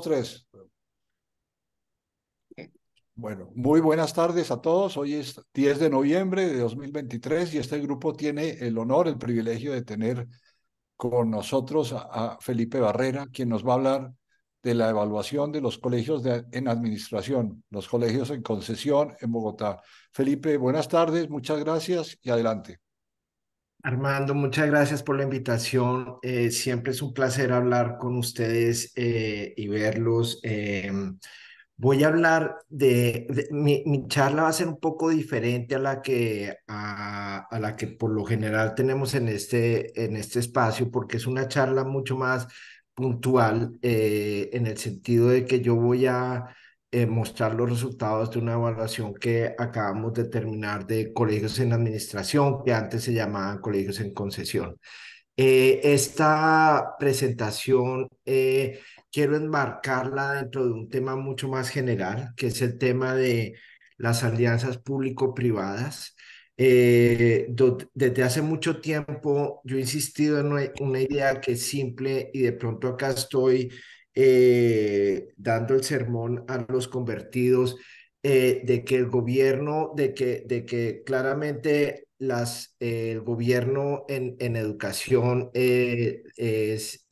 tres. Bueno, muy buenas tardes a todos. Hoy es 10 de noviembre de 2023 y este grupo tiene el honor, el privilegio de tener con nosotros a, Felipe Barrera, quien nos va a hablar de la evaluación de los colegios en administración, los colegios en concesión en Bogotá. Felipe, buenas tardes, muchas gracias y adelante. Armando, muchas gracias por la invitación. Eh, siempre es un placer hablar con ustedes eh, y verlos. Em, voy a hablar de, mi, charla va a ser un poco diferente a la que a, la que por lo general tenemos en este en este espacio porque es una charla mucho más puntual eh, en el sentido de que yo voy a eh, mostrar los resultados de una evaluación que acabamos de terminar de colegios en administración, que antes se llamaban colegios en concesión. Eh, esta presentación eh, quiero enmarcarla dentro de un tema mucho más general, que es el tema de las alianzas público-privadas. desde hace mucho tiempo yo he insistido en una idea que es simple y de pronto acá estoy eh, dando el sermón a los convertidos eh, de que el gobierno, de que, de que claramente las, eh, el gobierno en, educación eh, es,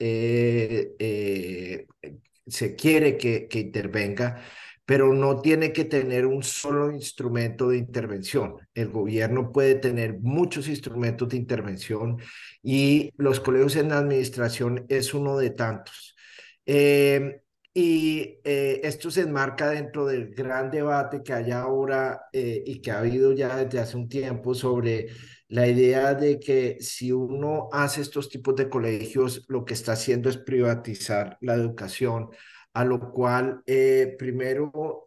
se quiere que, que intervenga, pero no tiene que tener un solo instrumento de intervención. El gobierno puede tener muchos instrumentos de intervención y los colegios en administración es uno de tantos. Eh, y eh, esto se enmarca dentro del gran debate que hay ahora eh, y que ha habido ya desde hace un tiempo sobre la idea de que si uno hace estos tipos de colegios, lo que está haciendo es privatizar la educación, a lo cual primero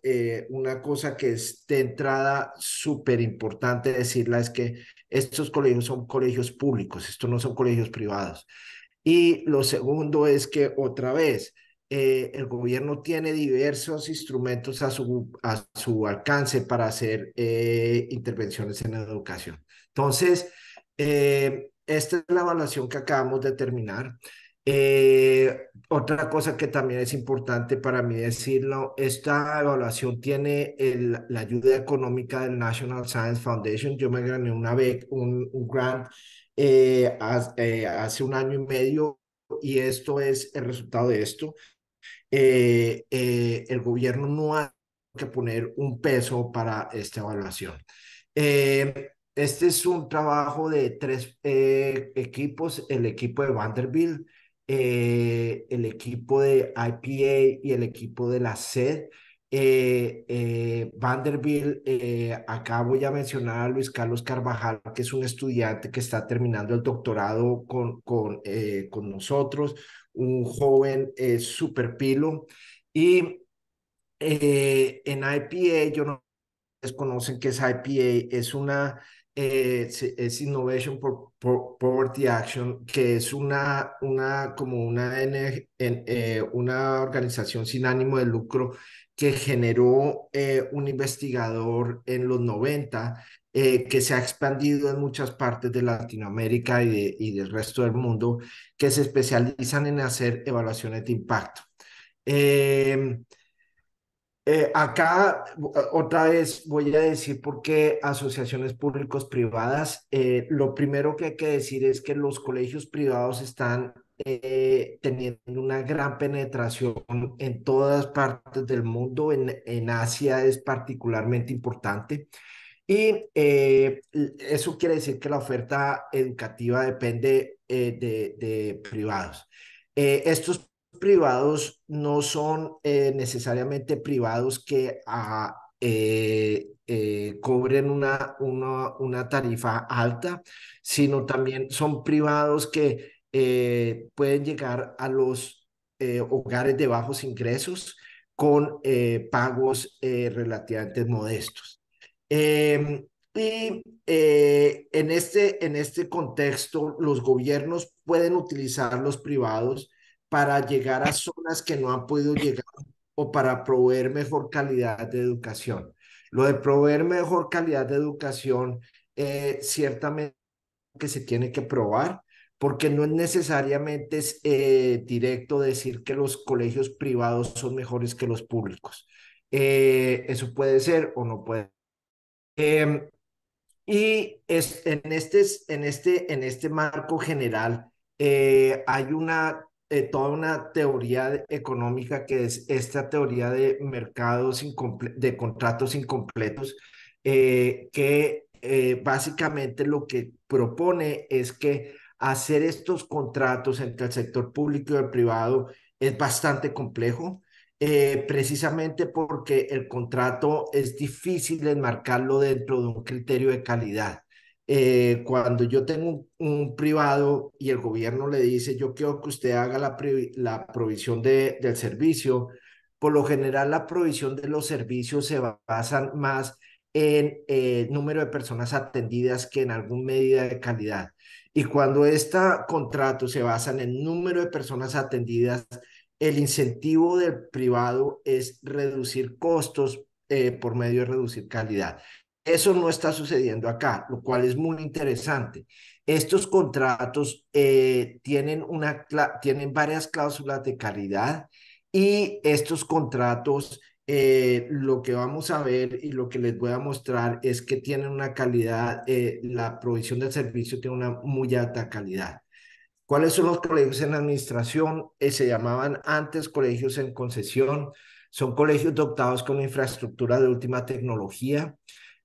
una cosa que es de entrada súper importante decirla es que estos colegios son colegios públicos, estos no son colegios privados. Y lo segundo es que otra vez, eh, el gobierno tiene diversos instrumentos a su, a su alcance para hacer eh, intervenciones en la educación. Entonces, eh, esta es la evaluación que acabamos de terminar. otra cosa que también es importante para mí decirlo, esta evaluación tiene la ayuda económica del National Science Foundation. Yo me gané una un grant eh, eh, hace un año y medio y esto es el resultado de esto. Eh, el gobierno no ha que poner un peso para esta evaluación. este es un trabajo de tres equipos, el equipo de Vanderbilt, el equipo de IPA y el equipo de la SED. Eh, eh, Vanderbilt, eh, acá voy a mencionar a Luis Carlos Carvajal, que es un estudiante que está terminando el doctorado con, con, con nosotros, un joven super pilo. Y en IPA, yo no conocen que es IPA, es una, es, Innovation por, Poverty Action, que es una, una como una, una organización sin ánimo de lucro que generó eh, un investigador en los 90, eh, que se ha expandido en muchas partes de Latinoamérica y, y, del resto del mundo, que se especializan en hacer evaluaciones de impacto. Em, eh, acá otra vez voy a decir por qué asociaciones públicos privadas. lo primero que hay que decir es que los colegios privados están eh, teniendo una gran penetración en todas partes del mundo, en, Asia es particularmente importante. Y eh, eso quiere decir que la oferta educativa depende eh, de, privados. estos privados no son necesariamente privados que ah, cobren una, una, una, tarifa alta, sino también son privados que eh, pueden llegar a los eh, hogares de bajos ingresos con eh, pagos relativamente modestos. Em, y en, este, en este contexto, los gobiernos pueden utilizar los privados para llegar a zonas que no han podido llegar o para proveer mejor calidad de educación. Lo de proveer mejor calidad de educación, ciertamente que se tiene que probar, porque no es necesariamente eh, directo decir que los colegios privados son mejores que los públicos. Eh, eso puede ser o no puede. Eh, y es, en, este, en, este, en este marco general eh, hay una, eh, toda una teoría económica que es esta teoría de mercados, de contratos incompletos, que básicamente lo que propone es que hacer estos contratos entre el sector público y el privado es bastante complejo, eh, precisamente porque el contrato es difícil enmarcarlo dentro de un criterio de calidad. Eh, cuando yo tengo un, privado y el gobierno le dice, yo quiero que usted haga la, provisión del servicio, por lo general la provisión de los servicios se basan más en eh, número de personas atendidas que en algún medida de calidad. Y cuando este contrato se basa en el número de personas atendidas, el incentivo del privado es reducir costos eh, por medio de reducir calidad. Eso no está sucediendo acá, lo cual es muy interesante. Estos contratos eh, tienen, una, tienen varias cláusulas de calidad y estos contratos eh, lo que vamos a ver y lo que les voy a mostrar es que tienen una calidad, eh, la provisión del servicio tiene una muy alta calidad. ¿Cuáles son los colegios en administración? Eh, se llamaban antes colegios en concesión. Son colegios dotados con infraestructura de última tecnología.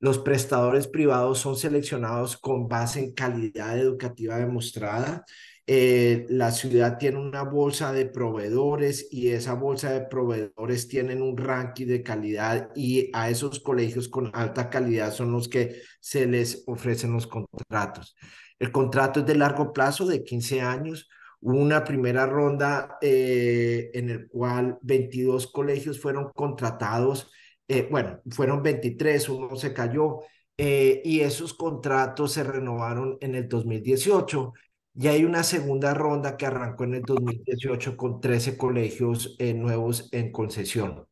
Los prestadores privados son seleccionados con base en calidad educativa demostrada eh, la ciudad tiene una bolsa de proveedores y esa bolsa de proveedores tienen un ranking de calidad y a esos colegios con alta calidad son los que se les ofrecen los contratos. El contrato es de largo plazo, de 15 años. Hubo una primera ronda eh, en el cual 22 colegios fueron contratados. Eh, bueno, fueron 23, uno se cayó. y esos contratos se renovaron en el 2018 y hay una segunda ronda que arrancó en el 2018 con 13 colegios eh, nuevos en concesión.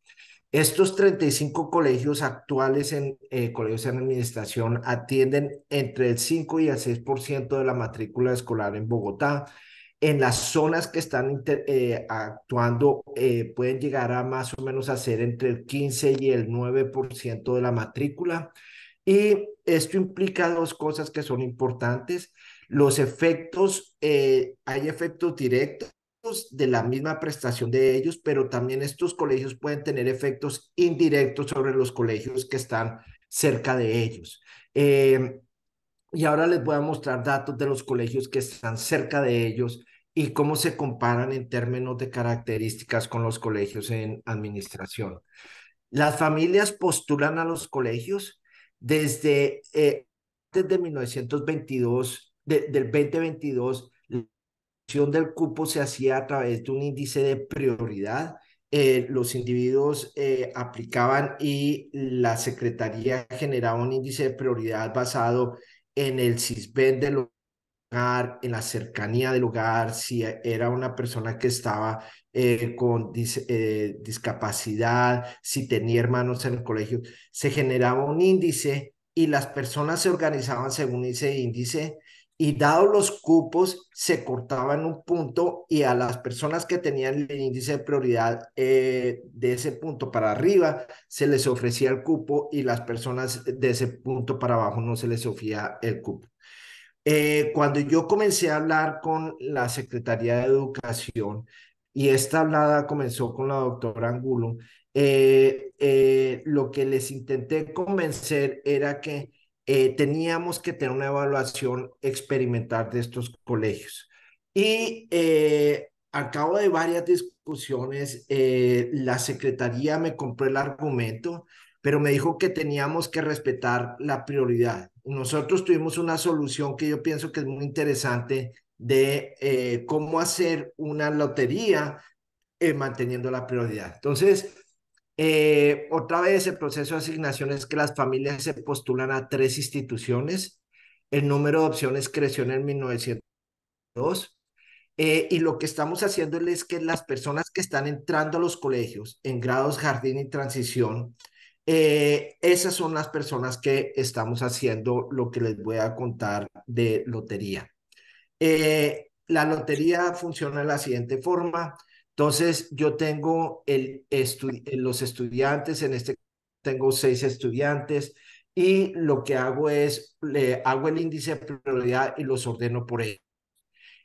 Estos 35 colegios actuales en eh, colegios en administración atienden entre el 5 y el 6% de la matrícula escolar en Bogotá. En las zonas que están eh, actuando pueden llegar a más o menos a ser entre el 15 y el 9% de la matrícula. Y esto implica dos cosas que son importantes. Los efectos, eh, hay efectos directos de la misma prestación de ellos, pero también estos colegios pueden tener efectos indirectos sobre los colegios que están cerca de ellos. Eh, y ahora les voy a mostrar datos de los colegios que están cerca de ellos y cómo se comparan en términos de características con los colegios en administración. Las familias postulan a los colegios desde, eh, desde 1922 del 2022, la elección del cupo se hacía a través de un índice de prioridad. Eh, los individuos eh, aplicaban y la Secretaría generaba un índice de prioridad basado en el CISBEN del hogar, en la cercanía del hogar, si era una persona que estaba eh, con discapacidad, si tenía hermanos en el colegio, se generaba un índice y las personas se organizaban según ese índice y dado los cupos, se cortaba en un punto y a las personas que tenían el índice de prioridad eh, de ese punto para arriba se les ofrecía el cupo y las personas de ese punto para abajo no se les ofrecía el cupo. Eh, cuando yo comencé a hablar con la Secretaría de Educación y esta hablada comenzó con la doctora Angulo, eh, lo que les intenté convencer era que eh, teníamos que tener una evaluación experimental de estos colegios. Y eh, al cabo de varias discusiones, eh, la secretaría me compró el argumento, pero me dijo que teníamos que respetar la prioridad. Nosotros tuvimos una solución que yo pienso que es muy interesante de eh, cómo hacer una lotería manteniendo la prioridad. Entonces, eh, otra vez el proceso de asignación es que las familias se postulan a tres instituciones. El número de opciones creció en 1902. Eh, y lo que estamos haciendo es que las personas que están entrando a los colegios en grados jardín y transición, eh, esas son las personas que estamos haciendo lo que les voy a contar de lotería. la lotería funciona de la siguiente forma entonces, yo tengo el eh, los estudiantes, en este tengo seis estudiantes, y lo que hago es, le hago el índice de prioridad y los ordeno por ellos.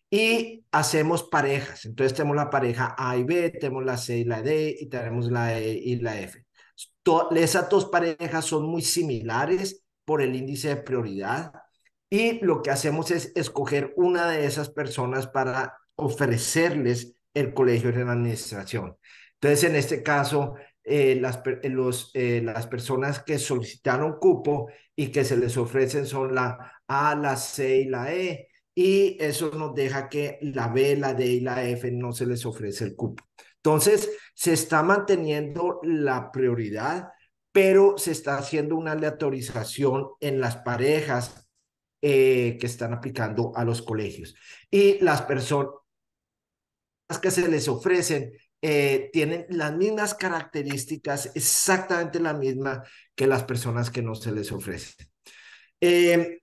Y hacemos parejas. Entonces, tenemos la pareja A y B, tenemos la C y la D, y tenemos la E y la F. esas dos parejas son muy similares por el índice de prioridad. Y lo que hacemos es escoger una de esas personas para ofrecerles el colegio era la administración. Entonces, en este caso, eh, las, eh, eh, las personas que solicitaron cupo y que se les ofrecen son la A, la C y la E, y eso nos deja que la B, la D y la F no se les ofrece el cupo. Entonces, se está manteniendo la prioridad, pero se está haciendo una aleatorización en las parejas que están aplicando a los colegios. Y las personas, que se les ofrecen eh, tienen las mismas características, exactamente la misma que las personas que no se les ofrecen. Em,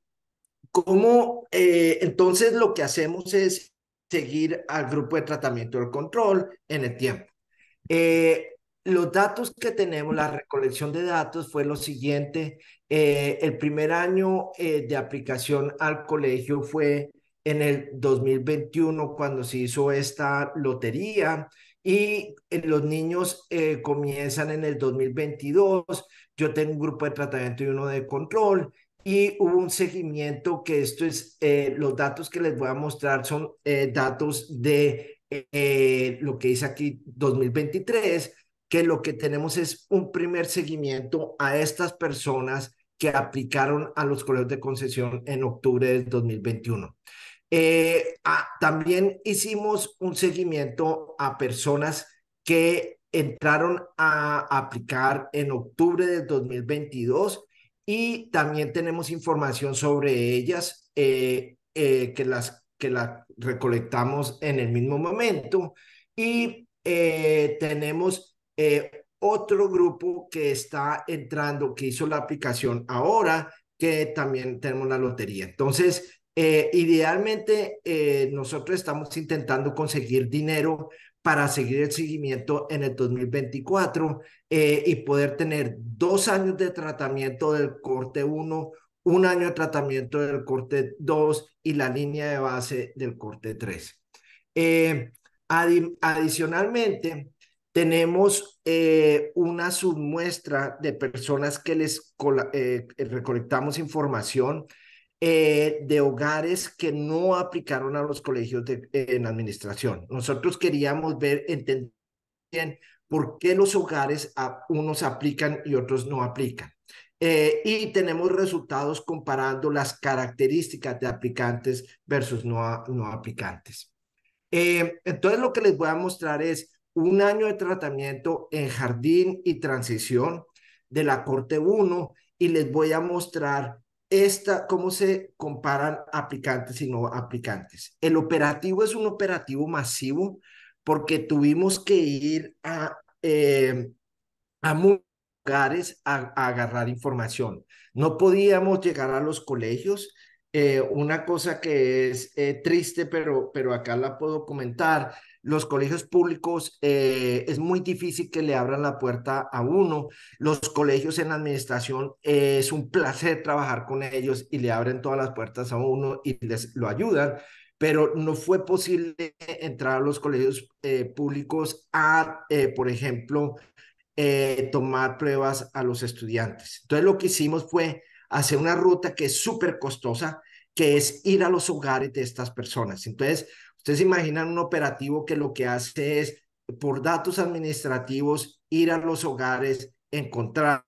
como eh, entonces lo que hacemos es seguir al grupo de tratamiento del control en el tiempo. Eh, los datos que tenemos, la recolección de datos fue lo siguiente. el primer año de aplicación al colegio fue en el 2021 cuando se hizo esta lotería y eh, los niños eh, comienzan en el 2022. Yo tengo un grupo de tratamiento y uno de control y hubo un seguimiento que esto es, eh, los datos que les voy a mostrar son datos de lo que dice aquí 2023, que lo que tenemos es un primer seguimiento a estas personas que aplicaron a los colegios de concesión en octubre del 2021. Eh, ah, también hicimos un seguimiento a personas que entraron a aplicar en octubre de 2022 y también tenemos información sobre ellas eh, eh, que las que la recolectamos en el mismo momento y tenemos otro grupo que está entrando que hizo la aplicación ahora que también tenemos la lotería entonces eh, idealmente, eh, nosotros estamos intentando conseguir dinero para seguir el seguimiento en el 2024 eh, y poder tener dos años de tratamiento del corte 1, un año de tratamiento del corte 2 y la línea de base del corte 3. adicionalmente, tenemos una submuestra de personas que les recolectamos información eh, de hogares que no aplicaron a los colegios de, en administración. Nosotros queríamos ver, entender bien por qué los hogares unos aplican y otros no aplican. Eh, y tenemos resultados comparando las características de aplicantes versus no, no aplicantes. Eh, entonces, lo que les voy a mostrar es un año de tratamiento en jardín y transición de la Corte 1 y les voy a mostrar esta, cómo se comparan aplicantes y no aplicantes. El operativo es un operativo masivo porque tuvimos que ir a, em, a lugares a, agarrar información. No podíamos llegar a los colegios. Eh, una cosa que es eh, triste, pero, pero acá la puedo comentar, los colegios públicos eh, es muy difícil que le abran la puerta a uno. Los colegios en administración eh, es un placer trabajar con ellos y le abren todas las puertas a uno y les lo ayudan, pero no fue posible entrar a los colegios eh, públicos a, por ejemplo, tomar pruebas a los estudiantes. Entonces lo que hicimos fue hacer una ruta que es súper costosa, que es ir a los hogares de estas personas. Entonces, Ustedes imaginan un operativo que lo que hace es, por datos administrativos, ir a los hogares, encontrar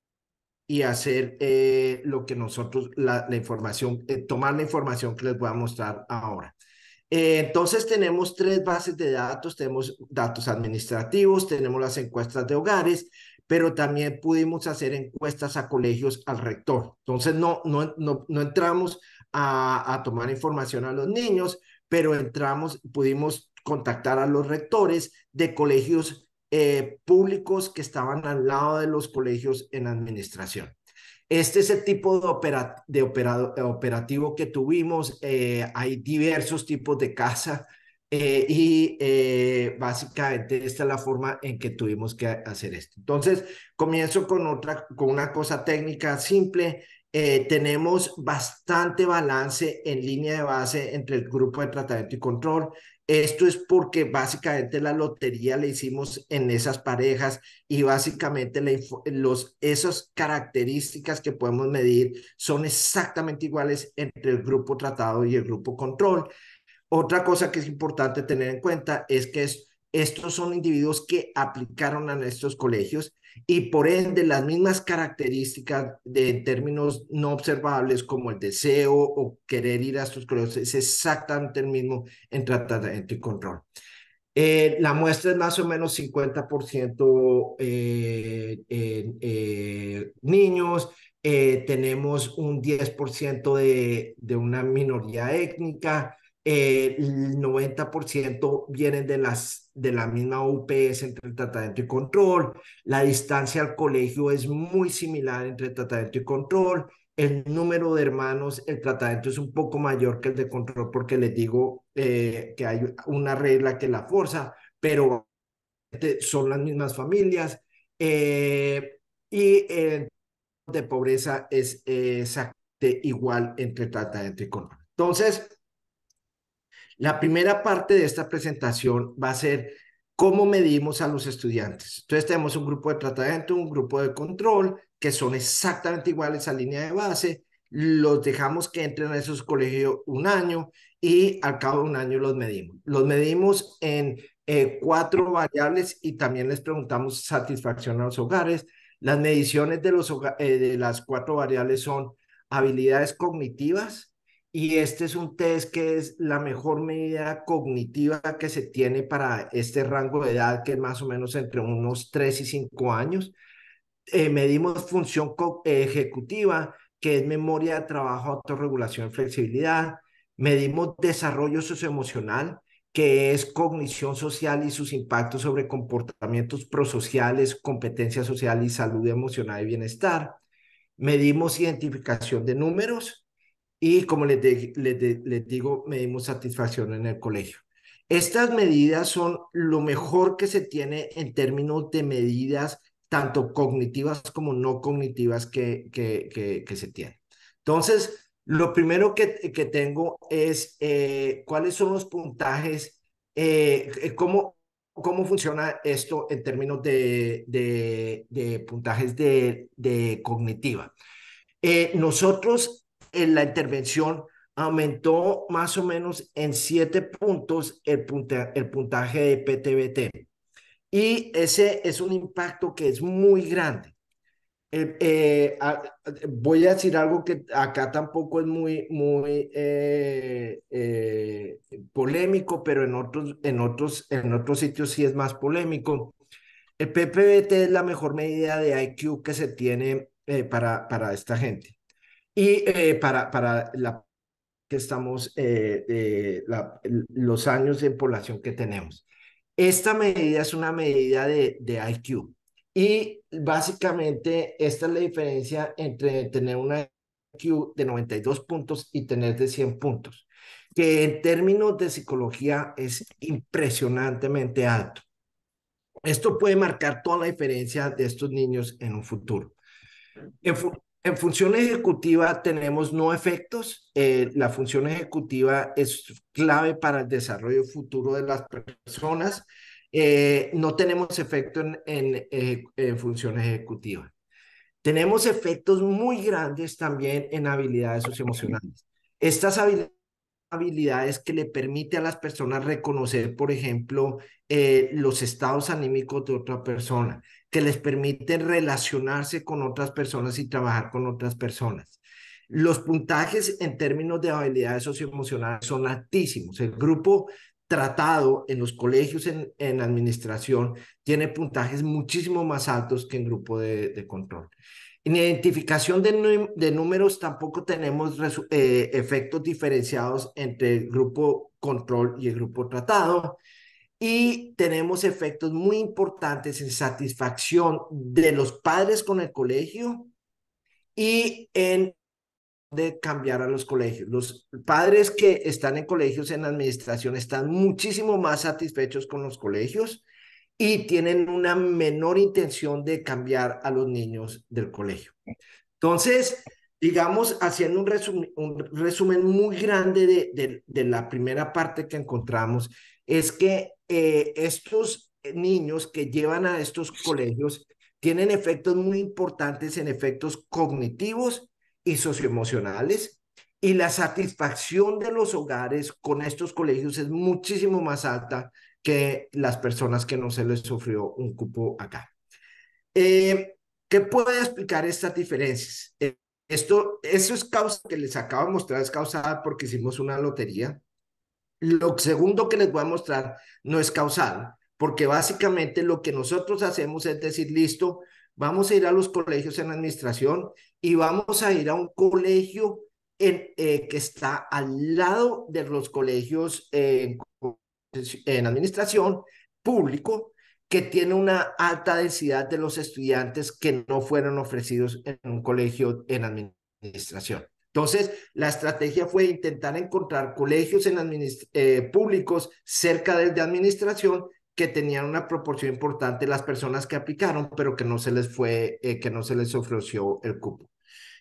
y hacer eh, lo que nosotros, la, información, eh, tomar la información que les voy a mostrar ahora. Eh, entonces tenemos tres bases de datos, tenemos datos administrativos, tenemos las encuestas de hogares, pero también pudimos hacer encuestas a colegios al rector. Entonces no, no, no, entramos a, a tomar información a los niños, pero entramos, pudimos contactar a los rectores de colegios eh, públicos que estaban al lado de los colegios en administración. Este es el tipo de, de operativo que tuvimos. Eh, hay diversos tipos de casa eh, y básicamente esta es la forma en que tuvimos que hacer esto. Entonces, comienzo con otra, con una cosa técnica simple. Eh, tenemos bastante balance en línea de base entre el grupo de tratamiento y control. Esto es porque básicamente la lotería la hicimos en esas parejas y básicamente los, esas características que podemos medir son exactamente iguales entre el grupo tratado y el grupo control. Otra cosa que es importante tener en cuenta es que estos son individuos que aplicaron a nuestros colegios y por ende las mismas características de en términos no observables como el deseo o querer ir a estos colegios es exactamente el mismo en tratamiento y control. Eh, la muestra es más o menos 50% eh, eh, niños, eh, tenemos un 10% de, de una minoría étnica, eh, el 90% vienen de, las, de la misma UPS entre tratamiento y control, la distancia al colegio es muy similar entre tratamiento y control, el número de hermanos, el tratamiento es un poco mayor que el de control porque les digo eh, que hay una regla que la forza, pero son las mismas familias. Eh, y el de pobreza es exactamente igual entre tratamiento y control. Entonces, la primera parte de esta presentación va a ser cómo medimos a los estudiantes. Entonces tenemos un grupo de tratamiento, un grupo de control, que son exactamente iguales a línea de base. Los dejamos que entren a esos colegios un año y al cabo de un año los medimos. Los medimos en eh, cuatro variables y también les preguntamos satisfacción a los hogares. Las mediciones de eh, las cuatro variables son habilidades cognitivas, y este es un test que es la mejor medida cognitiva que se tiene para este rango de edad, que es más o menos entre unos 3 y 5 años. Eh, medimos función eh, ejecutiva, que es memoria de trabajo, autorregulación, flexibilidad. Medimos desarrollo socioemocional, que es cognición social y sus impactos sobre comportamientos prosociales, competencia social y salud emocional y bienestar. Medimos identificación de números, y como les, les, digo, medimos satisfacción en el colegio. Estas medidas son lo mejor que se tiene en términos de medidas tanto cognitivas como no cognitivas que, que, que, se tienen. Entonces, lo primero que, que tengo es eh, cuáles son los puntajes, eh, eh, cómo, funciona esto en términos de, puntajes de, cognitiva. nosotros en la intervención aumentó más o menos en siete puntos el, el puntaje de PTBT. Y ese es un impacto que es muy grande. Eh, eh, voy a decir algo que acá tampoco es muy, muy eh, polémico, pero en otros, en, otros, en otros sitios sí es más polémico. El PPBT es la mejor medida de IQ que se tiene para, para esta gente. Y eh, para, para la que estamos, eh, la, los años de población que tenemos. Esta medida es una medida de, de IQ y básicamente esta es la diferencia entre tener una IQ de 92 puntos y tener de 100 puntos, que en términos de psicología es impresionantemente alto. Esto puede marcar toda la diferencia de estos niños en un futuro. En función ejecutiva tenemos no efectos. Eh, la función ejecutiva es clave para el desarrollo futuro de las personas. Eh, no tenemos efecto en, eh, en función ejecutiva. Tenemos efectos muy grandes también en habilidades socioemocionales. Estas habilidades habilidades que le permite a las personas reconocer, por ejemplo, eh, los estados anímicos de otra persona, que les permite relacionarse con otras personas y trabajar con otras personas. Los puntajes en términos de habilidades socioemocionales son altísimos. El grupo tratado en los colegios en, administración tiene puntajes muchísimo más altos que en grupo de control. En identificación de, de números tampoco tenemos eh, efectos diferenciados entre el grupo control y el grupo tratado. Y tenemos efectos muy importantes en satisfacción de los padres con el colegio y en de cambiar a los colegios. Los padres que están en colegios en administración están muchísimo más satisfechos con los colegios y tienen una menor intención de cambiar a los niños del colegio. Entonces, digamos, haciendo un, resumen, muy grande de, la primera parte que encontramos, es que eh, estos niños que llevan a estos colegios tienen efectos muy importantes en efectos cognitivos y socioemocionales, y la satisfacción de los hogares con estos colegios es muchísimo más alta que las personas que no se les sufrió un cupo acá. Eh, ¿Qué puede explicar estas diferencias? Eh, esto, eso es causa que les acabo de mostrar, es causada porque hicimos una lotería. Lo segundo que les voy a mostrar no es causal, porque básicamente lo que nosotros hacemos es decir, listo, vamos a ir a los colegios en administración y vamos a ir a un colegio en, eh, que está al lado de los colegios en en administración público que tiene una alta densidad de los estudiantes que no fueron ofrecidos en un colegio en administración. Entonces, la estrategia fue intentar encontrar colegios en eh, públicos cerca del de administración que tenían una proporción importante de las personas que aplicaron, pero que no se les fue, eh, que no se les ofreció el cupo.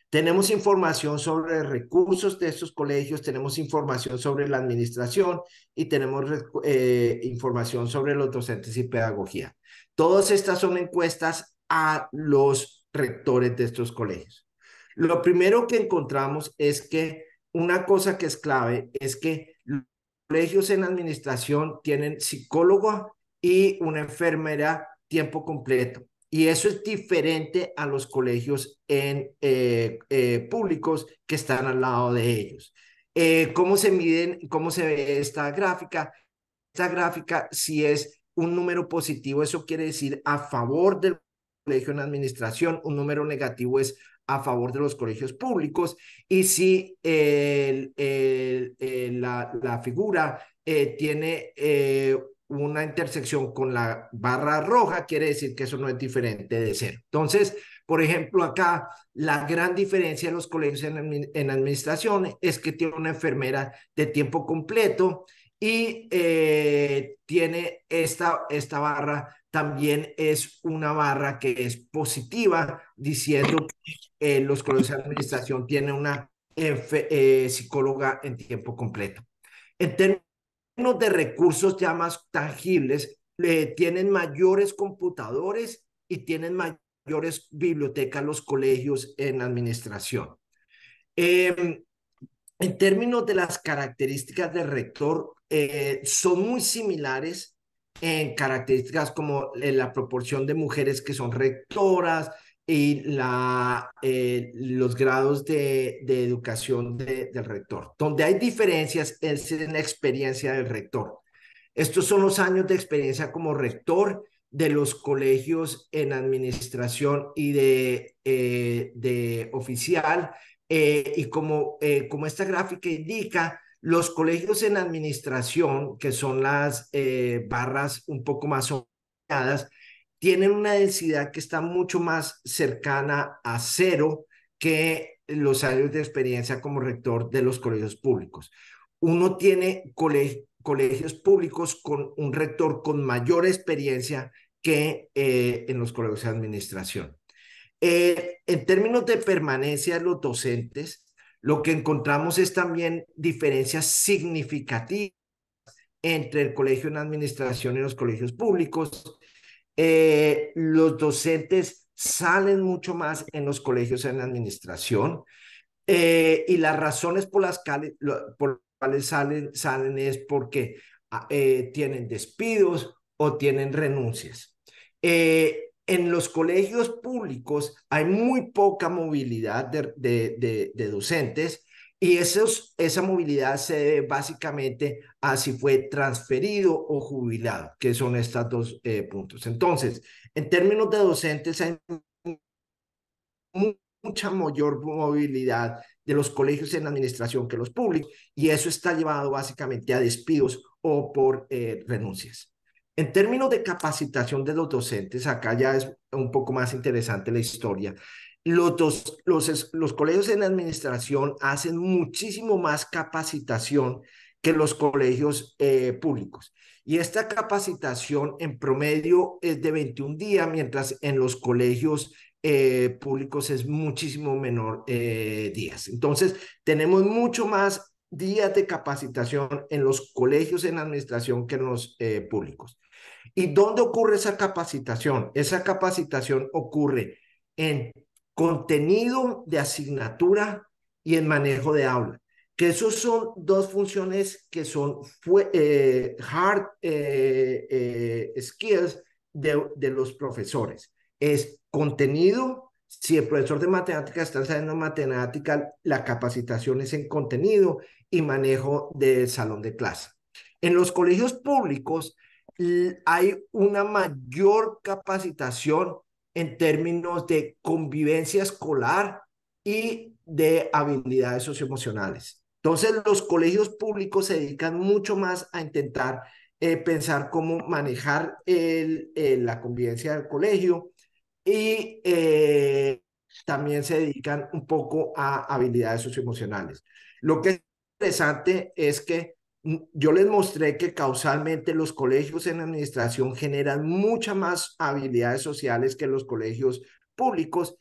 Tenemos información sobre recursos de estos colegios, tenemos información sobre la administración y tenemos eh, información sobre los docentes y pedagogía. Todas estas son encuestas a los rectores de estos colegios. Lo primero que encontramos es que una cosa que es clave es que los colegios en administración tienen psicóloga y una enfermera tiempo completo. Y eso es diferente a los colegios en, eh, eh, públicos que están al lado de ellos. Eh, ¿Cómo se miden, cómo se ve esta gráfica? Esta gráfica, si es un número positivo, eso quiere decir a favor del colegio en administración, un número negativo es a favor de los colegios públicos y si el, la, figura tiene una intersección con la barra roja, quiere decir que eso no es diferente de cero. Entonces, por ejemplo, acá la gran diferencia de los colegios en, administración es que tiene una enfermera de tiempo completo y eh, tiene esta, esta barra, también es una barra que es positiva, diciendo que eh, los colegios de administración tienen una eh, psicóloga en tiempo completo. En términos de recursos ya más tangibles, tienen mayores computadores y tienen mayores bibliotecas los colegios en administración. Em, en términos de las características del rector, eh, son muy similares en características como eh, la proporción de mujeres que son rectoras, y eh, los grados de, educación del rector. Donde hay diferencias es en la experiencia del rector. Estos son los años de experiencia como rector de los colegios en administración y de, eh, oficial. Eh, y como, como esta gráfica indica, los colegios en administración, que son las barras un poco más ordenadas, tienen una densidad que está mucho más cercana a cero que los años de experiencia como rector de los colegios públicos. Uno tiene colegios públicos con un rector con mayor experiencia que eh, en los colegios de administración. Eh, en términos de permanencia de los docentes, lo que encontramos es también diferencias significativas entre el colegio en administración y los colegios públicos. Eh, los docentes salen mucho más en los colegios en administración eh, y las razones por las cuales, salen, es porque ah, eh, tienen despidos o tienen renuncias. en los colegios públicos hay muy poca movilidad de docentes y esos, esa movilidad se debe básicamente a si fue transferido o jubilado, que son estos dos eh, puntos. Entonces, en términos de docentes, hay mucha mayor movilidad de los colegios en administración que los públicos, y eso está llevado básicamente a despidos o por eh, renuncias. En términos de capacitación de los docentes, acá ya es un poco más interesante la historia. Los, los, colegios en administración hacen muchísimo más capacitación que los colegios eh, públicos. Y esta capacitación en promedio es de 21 días, mientras en los colegios eh, públicos es muchísimo menor eh, días. Entonces, tenemos mucho más días de capacitación en los colegios en administración que en los públicos. ¿Y dónde ocurre esa capacitación? Esa capacitación ocurre en contenido de asignatura y el manejo de aula, que esos son dos funciones que son eh, hard eh, eh, skills de, de los profesores. Es contenido, si el profesor de matemáticas está enseñando matemática, la capacitación es en contenido y manejo del salón de clase. En los colegios públicos hay una mayor capacitación en términos de convivencia escolar y de habilidades socioemocionales. Entonces, los colegios públicos se dedican mucho más a intentar eh, pensar cómo manejar eh, la convivencia del colegio y eh, también se dedican un poco a habilidades socioemocionales. Lo que es interesante es que yo les mostré que causalmente los colegios en administración generan mucha más habilidades sociales que los colegios públicos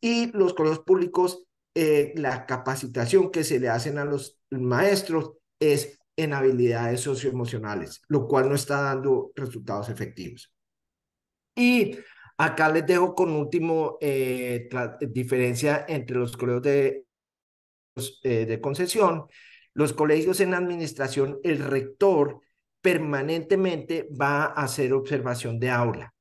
y los colegios públicos, eh, la capacitación que se le hacen a los maestros es en habilidades socioemocionales, lo cual no está dando resultados efectivos. Y acá les dejo con último eh, diferencia entre los colegios de, eh, de concesión los colegios en administración, el rector permanentemente va a hacer observación de aula.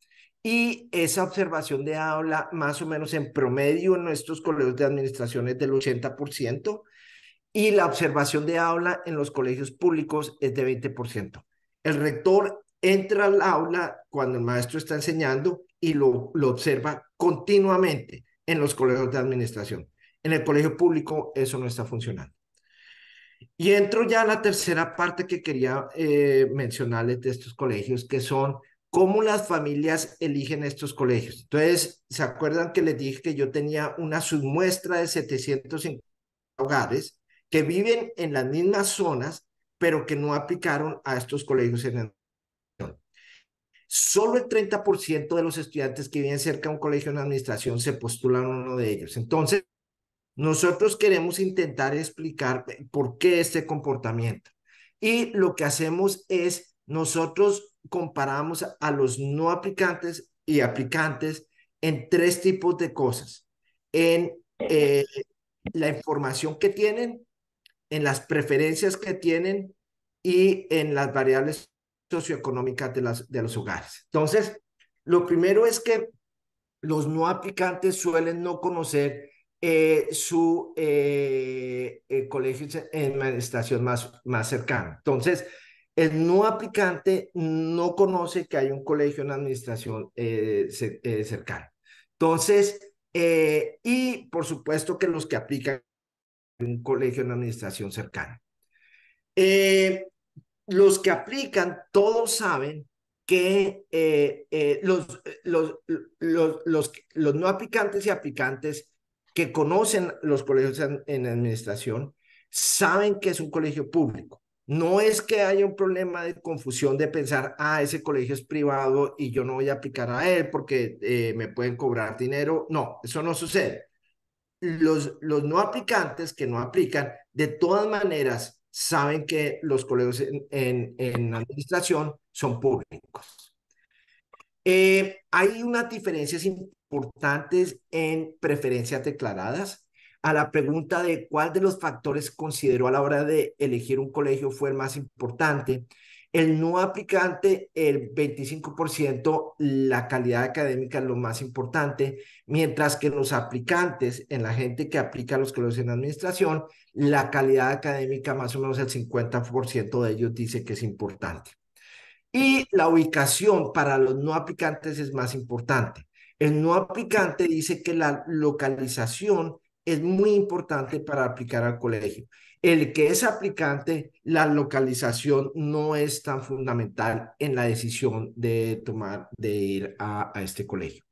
Y esa observación de aula, más o menos en promedio en nuestros colegios de administración es del 80%, y la observación de aula en los colegios públicos es de 20%. El rector entra al aula cuando el maestro está enseñando y lo observa continuamente en los colegios de administración. En el colegio público eso no está funcionando. Y entro ya a la tercera parte que quería eh, mencionarles de estos colegios, que son cómo las familias eligen estos colegios. Entonces, ¿se acuerdan que les dije que yo tenía una submuestra de 750 hogares que viven en las mismas zonas, pero que no aplicaron a estos colegios en el Solo el 30% de los estudiantes que viven cerca de un colegio en administración se postularon a uno de ellos. Entonces, nosotros queremos intentar explicar por qué este comportamiento. Y lo que hacemos es, nosotros comparamos a los no aplicantes y aplicantes en tres tipos de cosas. En eh, la información que tienen, en las preferencias que tienen y en las variables socioeconómicas de, las, de los hogares. Entonces, lo primero es que los no aplicantes suelen no conocer eh, su eh, eh, colegio en administración más, más cercana. Entonces, el no aplicante no conoce que hay un colegio en administración cercana. Entonces, y por supuesto que los que aplican un colegio en administración cercana. los que aplican, todos saben que los, los, los, los no aplicantes y aplicantes que conocen los colegios en, administración, saben que es un colegio público. No es que haya un problema de confusión de pensar, ah, ese colegio es privado y yo no voy a aplicar a él porque eh, me pueden cobrar dinero. No, eso no sucede. Los, los no aplicantes que no aplican, de todas maneras, saben que los colegios en administración son públicos. Eh, hay unas diferencias importantes en preferencias declaradas. A la pregunta de cuál de los factores consideró a la hora de elegir un colegio fue el más importante, el no aplicante, el 25%, la calidad académica es lo más importante, mientras que los aplicantes, en la gente que aplica a los colegios en administración, la calidad académica más o menos el 50% de ellos dice que es importante. Y la ubicación para los no aplicantes es más importante. El no aplicante dice que la localización es muy importante para aplicar al colegio. El que es aplicante, la localización no es tan fundamental en la decisión de tomar, de ir a, este colegio.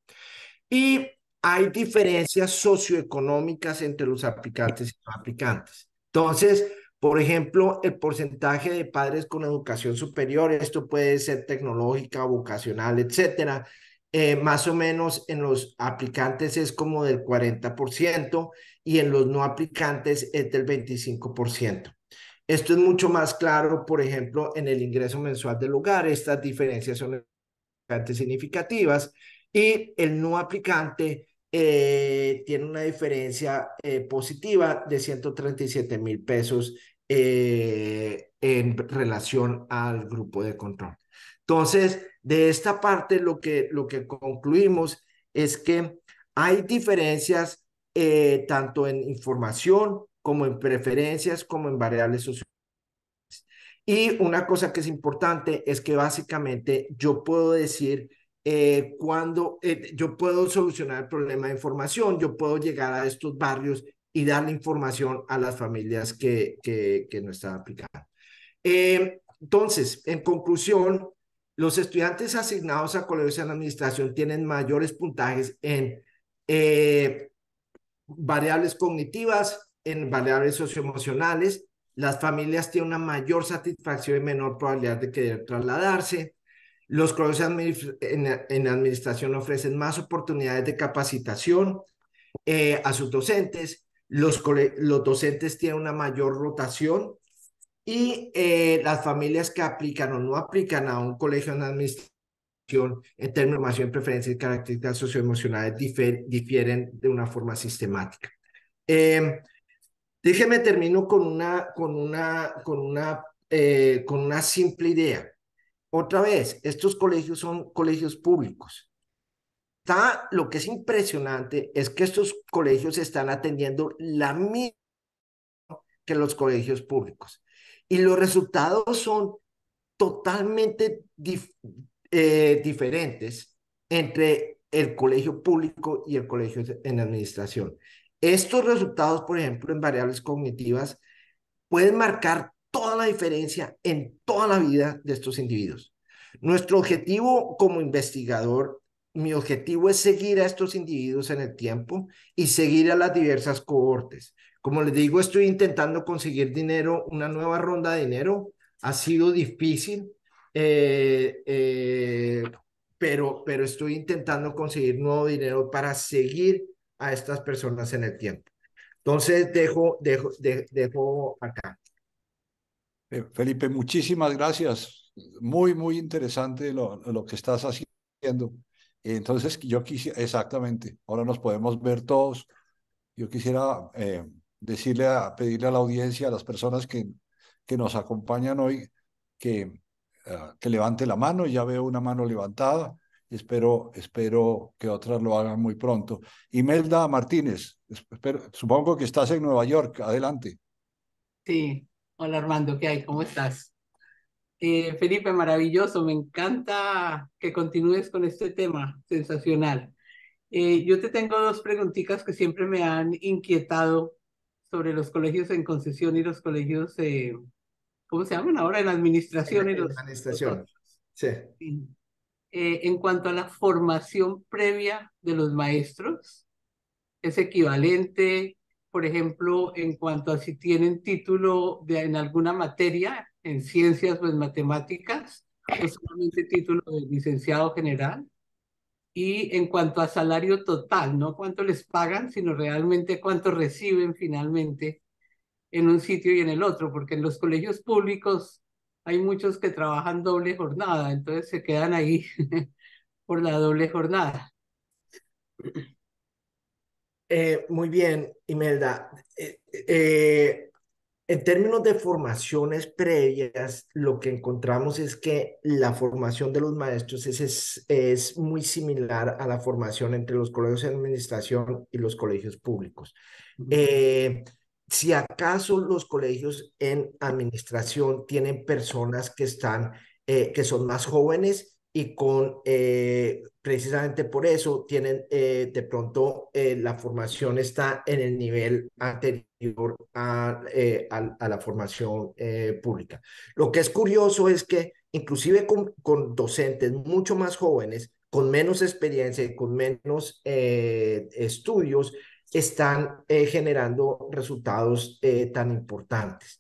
Y hay diferencias socioeconómicas entre los aplicantes y no aplicantes. Entonces, por ejemplo, el porcentaje de padres con educación superior, esto puede ser tecnológica, vocacional, etcétera. Eh, más o menos en los aplicantes es como del 40% y en los no aplicantes es del 25%. Esto es mucho más claro, por ejemplo, en el ingreso mensual del hogar. Estas diferencias son significativas y el no aplicante eh, tiene una diferencia eh, positiva de 137 mil pesos eh, en relación al grupo de control. Entonces, de esta parte lo que, lo que concluimos es que hay diferencias eh, tanto en información como en preferencias, como en variables sociales. Y una cosa que es importante es que básicamente yo puedo decir eh, cuando eh, yo puedo solucionar el problema de información, yo puedo llegar a estos barrios y darle información a las familias que, que, no están aplicando. Eh, entonces, en conclusión, los estudiantes asignados a colegios en administración tienen mayores puntajes en eh, variables cognitivas, en variables socioemocionales. Las familias tienen una mayor satisfacción y menor probabilidad de querer trasladarse. Los colegios en, en administración ofrecen más oportunidades de capacitación eh, a sus docentes los, docentes tienen una mayor rotación y eh, las familias que aplican o no aplican a un colegio en administración en términos de formación, preferencias y características socioemocionales difieren de una forma sistemática. Eh, déjeme termino con una, con una, con una, eh, con una simple idea. Otra vez, estos colegios son colegios públicos lo que es impresionante es que estos colegios están atendiendo la misma que los colegios públicos. Y los resultados son totalmente eh, diferentes entre el colegio público y el colegio en administración. Estos resultados, por ejemplo, en variables cognitivas, pueden marcar toda la diferencia en toda la vida de estos individuos. Nuestro objetivo como investigador mi objetivo es seguir a estos individuos en el tiempo y seguir a las diversas cohortes. Como les digo, estoy intentando conseguir dinero, una nueva ronda de dinero. Ha sido difícil, eh, eh, pero, pero estoy intentando conseguir nuevo dinero para seguir a estas personas en el tiempo. Entonces, dejo, dejo, dejo acá. Eh, Felipe, muchísimas gracias. Muy, muy interesante lo, lo que estás haciendo. Entonces, yo quisiera, exactamente, ahora nos podemos ver todos. Yo quisiera eh, decirle, a, pedirle a la audiencia, a las personas que, que nos acompañan hoy, que, ah, que levante la mano. Ya veo una mano levantada. Espero, espero que otras lo hagan muy pronto. Imelda Martínez, supongo que estás en Nueva York. Adelante. Sí. Hola Armando, ¿qué hay? ¿Cómo estás? Eh, Felipe, maravilloso, me encanta que continúes con este tema, sensacional. Eh, yo te tengo dos preguntitas que siempre me han inquietado sobre los colegios en concesión y los colegios, eh, ¿cómo se llaman ahora? En administración. En en cuanto a la formación previa de los maestros, es equivalente, por ejemplo, en cuanto a si tienen título en alguna materia, en ciencias o pues, en matemáticas, solamente título de licenciado general. Y en cuanto a salario total, no cuánto les pagan, sino realmente cuánto reciben finalmente en un sitio y en el otro, porque en los colegios públicos hay muchos que trabajan doble jornada, entonces se quedan ahí por la doble jornada. Eh, muy bien, Imelda. Eh, eh, en términos de formaciones previas, lo que encontramos es que la formación de los maestros es, es, muy similar a la formación entre los colegios de administración y los colegios públicos. Eh, si acaso los colegios en administración tienen personas que están, eh, que son más jóvenes y con eh, precisamente por eso tienen eh, de pronto eh, la formación está en el nivel anterior a, la formación pública. Lo que es curioso es que inclusive con, con, docentes mucho más jóvenes, con menos experiencia y con menos estudios, están generando resultados tan importantes.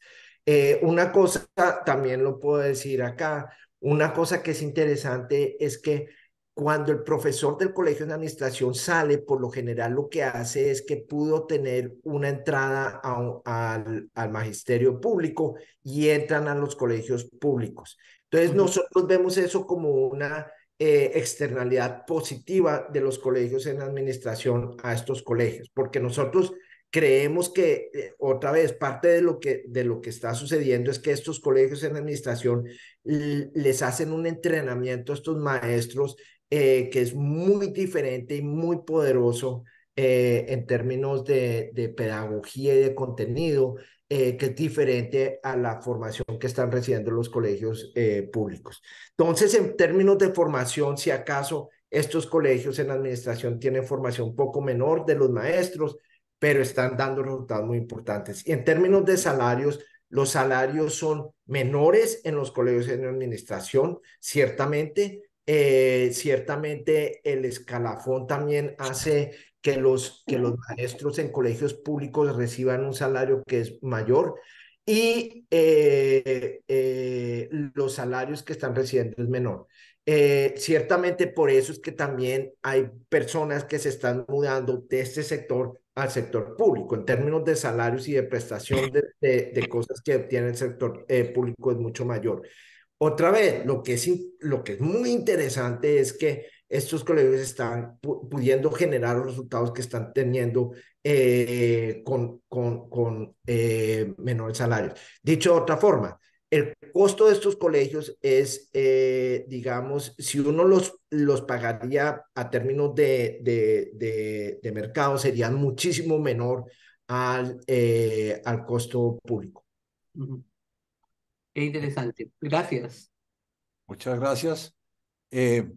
una cosa también lo puedo decir acá, una cosa que es interesante es que cuando el profesor del colegio de administración sale, por lo general lo que hace es que pudo tener una entrada al, magisterio público y entran a los colegios públicos. Entonces nosotros vemos eso como una eh, externalidad positiva de los colegios en administración a estos colegios, porque nosotros creemos que eh, otra vez parte de lo que de lo que está sucediendo es que estos colegios en administración les hacen un entrenamiento a estos maestros eh, que es muy diferente y muy poderoso eh, en términos de, de, pedagogía y de contenido que es diferente a la formación que están recibiendo los colegios públicos. Entonces, en términos de formación, si acaso estos colegios en administración tienen formación poco menor de los maestros, pero están dando resultados muy importantes. Y en términos de salarios, los salarios son menores en los colegios de administración, ciertamente. Eh, ciertamente el escalafón también hace que los, que los maestros en colegios públicos reciban un salario que es mayor y eh, eh, los salarios que están recibiendo es menor. ciertamente por eso es que también hay personas que se están mudando de este sector al sector público. En términos de salarios y de prestación de, de, cosas que tiene el sector eh, público es mucho mayor. Otra vez, lo que es, lo que es muy interesante es que estos colegios están pudiendo generar los resultados que están teniendo eh, con, con, con eh, menores salarios. Dicho de otra forma, el costo de estos colegios es, eh, digamos, si uno los, los pagaría a términos de, de, mercado, serían muchísimo menor al, eh, al costo público. Qué interesante. Gracias. Muchas gracias. Eh,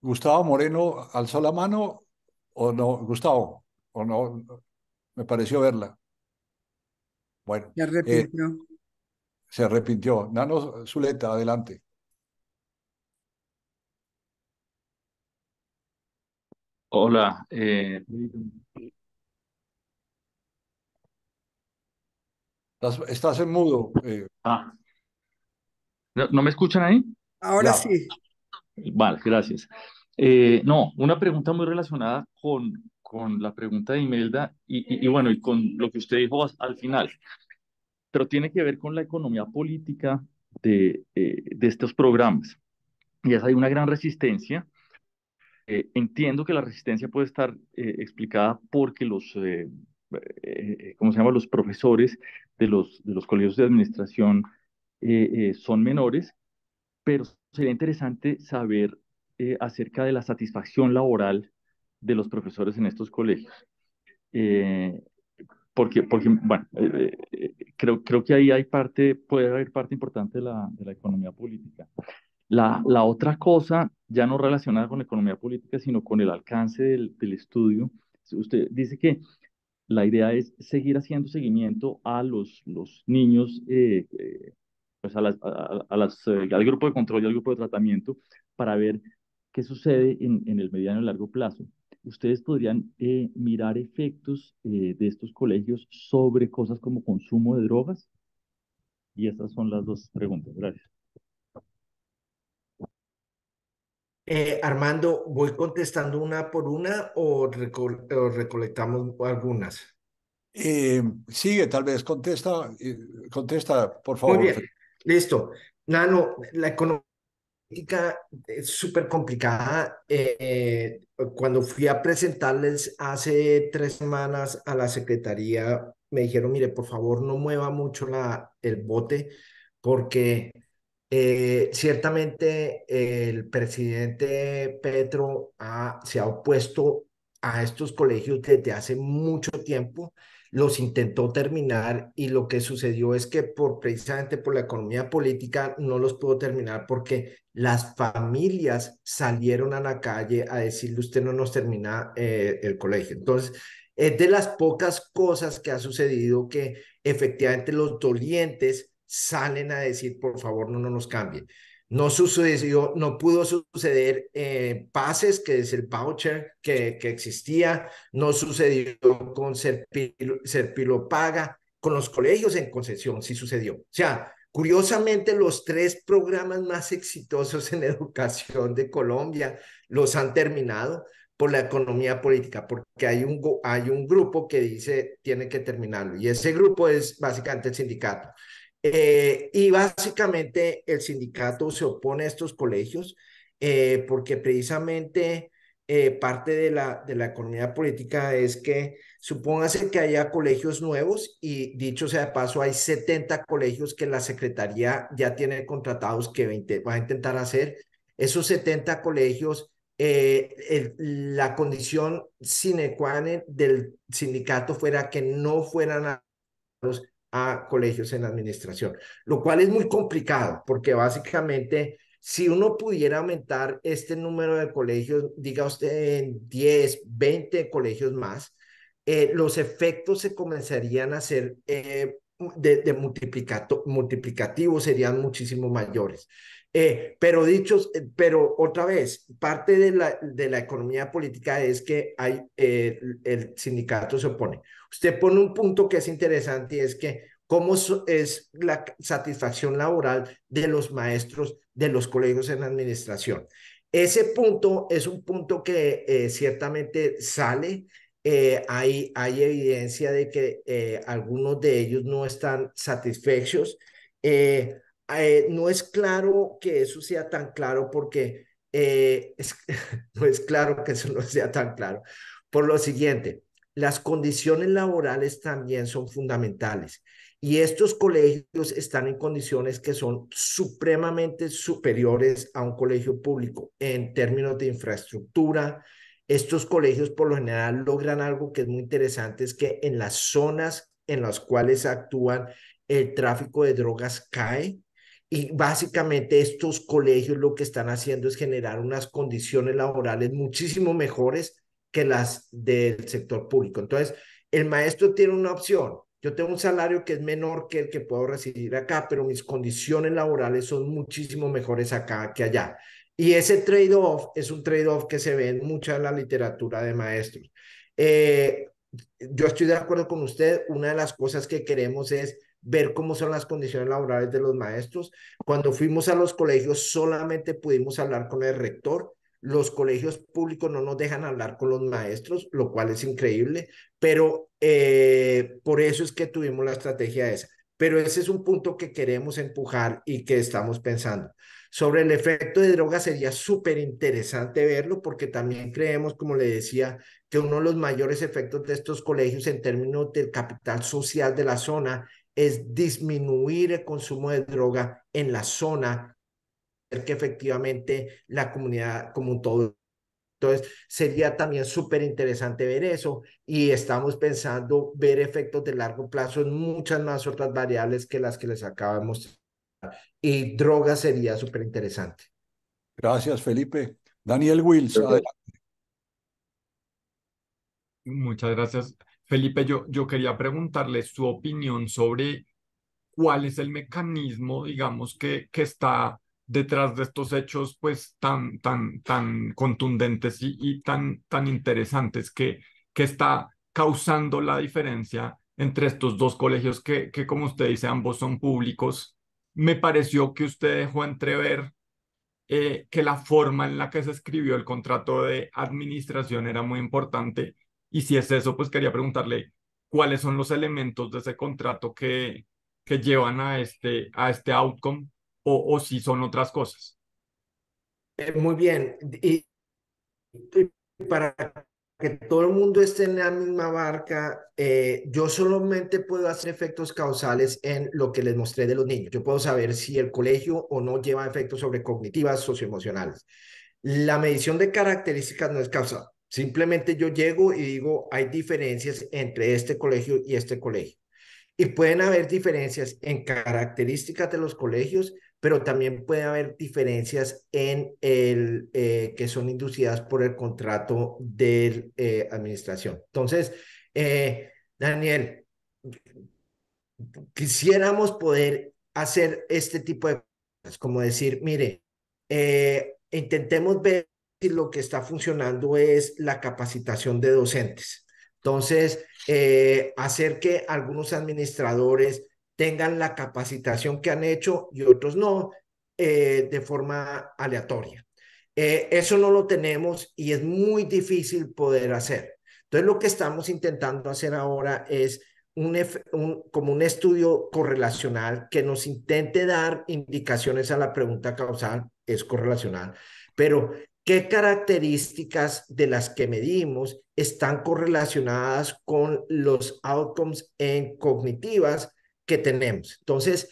Gustavo Moreno alzó la mano o no, Gustavo, o no, me pareció verla. Bueno. Ya repito se arrepintió. Nano Zuleta, adelante. Hola. Eh, estás, en mudo. Eh. Ah. ¿No, me escuchan ahí? Ahora sí. Vale, gracias. Eh, no, una pregunta muy relacionada con, con la pregunta de Imelda y, y, y, bueno, y con lo que usted dijo al final pero tiene que ver con la economía política de, eh, de estos programas. Y es hay una gran resistencia. Eh, entiendo que la resistencia puede estar eh, explicada porque los, ¿cómo se llama? los profesores de los, de los colegios de administración son menores, pero sería interesante saber acerca de la satisfacción laboral de los profesores en estos colegios. Eh, porque, porque bueno, eh, eh, eh, creo, creo que ahí hay parte, puede haber parte importante de la, de la economía política. La, la, otra cosa, ya no relacionada con la economía política, sino con el alcance del, del estudio, usted dice que la idea es seguir haciendo seguimiento a los, los niños, pues a las, a las, al grupo de control y al grupo de tratamiento para ver qué sucede en, en el mediano y largo plazo ustedes podrían eh, mirar efectos eh, de estos colegios sobre cosas como consumo de drogas? Y esas son las dos preguntas. Gracias. Eh, Armando, ¿voy contestando una por una o, recolectamos algunas? sigue, tal vez contesta, contesta, por favor. listo. Nano, la economía es eh, súper complicada. Eh, eh, cuando fui a presentarles hace tres semanas a la secretaría, me dijeron, mire, por favor no mueva mucho la, el bote porque ciertamente el presidente Petro ha, se ha opuesto a estos colegios desde hace mucho tiempo los intentó terminar y lo que sucedió es que por precisamente por la economía política no los pudo terminar porque las familias salieron a la calle a decirle usted no nos termina eh, el colegio. Entonces, es de las pocas cosas que ha sucedido que efectivamente los dolientes salen a decir por favor no, no nos cambien. No sucedió, no pudo suceder eh, pases, que es el voucher que, que existía, no sucedió con Serpilo, Paga, con los colegios en concesión, sí sucedió. O sea, Curiosamente, los tres programas más exitosos en educación de Colombia los han terminado por la economía política, porque hay un, hay un grupo que dice tiene que terminarlo. Y ese grupo es básicamente el sindicato. Eh, y básicamente el sindicato se opone a estos colegios eh, porque precisamente eh, parte de la, de la economía política es que supóngase que haya colegios nuevos y dicho sea de paso, hay 70 colegios que la Secretaría ya tiene contratados que va a intentar hacer. Esos 70 colegios, la condición sine qua non del sindicato fuera que no fueran a los a colegios en administración, lo cual es muy complicado porque básicamente si uno pudiera aumentar este número de colegios, diga usted en 10, 20 colegios más, eh, los efectos se comenzarían a ser eh, de, multiplicativos, serían muchísimo mayores. Eh, pero dichos, pero otra vez, parte de la, de la economía política es que hay, el sindicato se opone usted pone un punto que es interesante y es que cómo es la satisfacción laboral de los maestros de los colegios en administración. Ese punto es un punto que eh, ciertamente sale. Eh, hay, hay evidencia de que eh, algunos de ellos no están satisfechos. no es claro que eso sea tan claro porque no es claro que eso no sea tan claro. Por lo siguiente, las condiciones laborales también son fundamentales. Y estos colegios están en condiciones que son supremamente superiores a un colegio público en términos de infraestructura. Estos colegios por lo general logran algo que es muy interesante, es que en las zonas en las cuales actúan el tráfico de drogas cae. Y básicamente estos colegios lo que están haciendo es generar unas condiciones laborales muchísimo mejores que las del sector público. Entonces, el maestro tiene una opción. Yo tengo un salario que es menor que el que puedo recibir acá, pero mis condiciones laborales son muchísimo mejores acá que allá. Y ese trade-off es un trade-off que se ve en mucha de la literatura de maestros. Eh, yo estoy de acuerdo con usted, una de las cosas que queremos es ver cómo son las condiciones laborales de los maestros. Cuando fuimos a los colegios solamente pudimos hablar con el rector los colegios públicos no nos dejan hablar con los maestros, lo cual es increíble, pero eh, por eso es que tuvimos la estrategia esa. Pero ese es un punto que queremos empujar y que estamos pensando. Sobre el efecto de drogas sería súper interesante verlo porque también creemos, como le decía, que uno de los mayores efectos de estos colegios en términos del capital social de la zona es disminuir el consumo de droga en la zona que efectivamente la comunidad como un todo. Entonces, sería también súper interesante ver eso y estamos pensando ver efectos de largo plazo en muchas más otras variables que las que les acabo de mostrar. Y drogas sería súper interesante. Gracias, Felipe. Daniel Wills, adelante. Muchas gracias. Felipe, yo, yo quería preguntarle su opinión sobre cuál es el mecanismo, digamos, que, que está detrás de estos hechos pues tan, tan, tan contundentes y, tan, tan interesantes que, que está causando la diferencia entre estos dos colegios que, que, como usted dice, ambos son públicos. Me pareció que usted dejó entrever eh, que la forma en la que se escribió el contrato de administración era muy importante. Y si es eso, pues quería preguntarle cuáles son los elementos de ese contrato que, que llevan a este, a este outcome o, si son otras cosas. Eh, muy bien. Y, para que todo el mundo esté en la misma barca, eh, yo solamente puedo hacer efectos causales en lo que les mostré de los niños. Yo puedo saber si el colegio o no lleva efectos sobre cognitivas socioemocionales. La medición de características no es causal. Simplemente yo llego y digo, hay diferencias entre este colegio y este colegio. Y pueden haber diferencias en características de los colegios pero también puede haber diferencias en el eh, que son inducidas por el contrato de eh, administración. Entonces, eh, Daniel, quisiéramos poder hacer este tipo de cosas, como decir, mire, intentemos ver si lo que está funcionando es la capacitación de docentes. Entonces, hacer que algunos administradores tengan la capacitación que han hecho y otros no, eh, de forma aleatoria. Eh, eso no lo tenemos y es muy difícil poder hacer. Entonces, lo que estamos intentando hacer ahora es un, como un estudio correlacional que nos intente dar indicaciones a la pregunta causal, es correlacional, pero qué características de las que medimos están correlacionadas con los outcomes en cognitivas que tenemos. Entonces,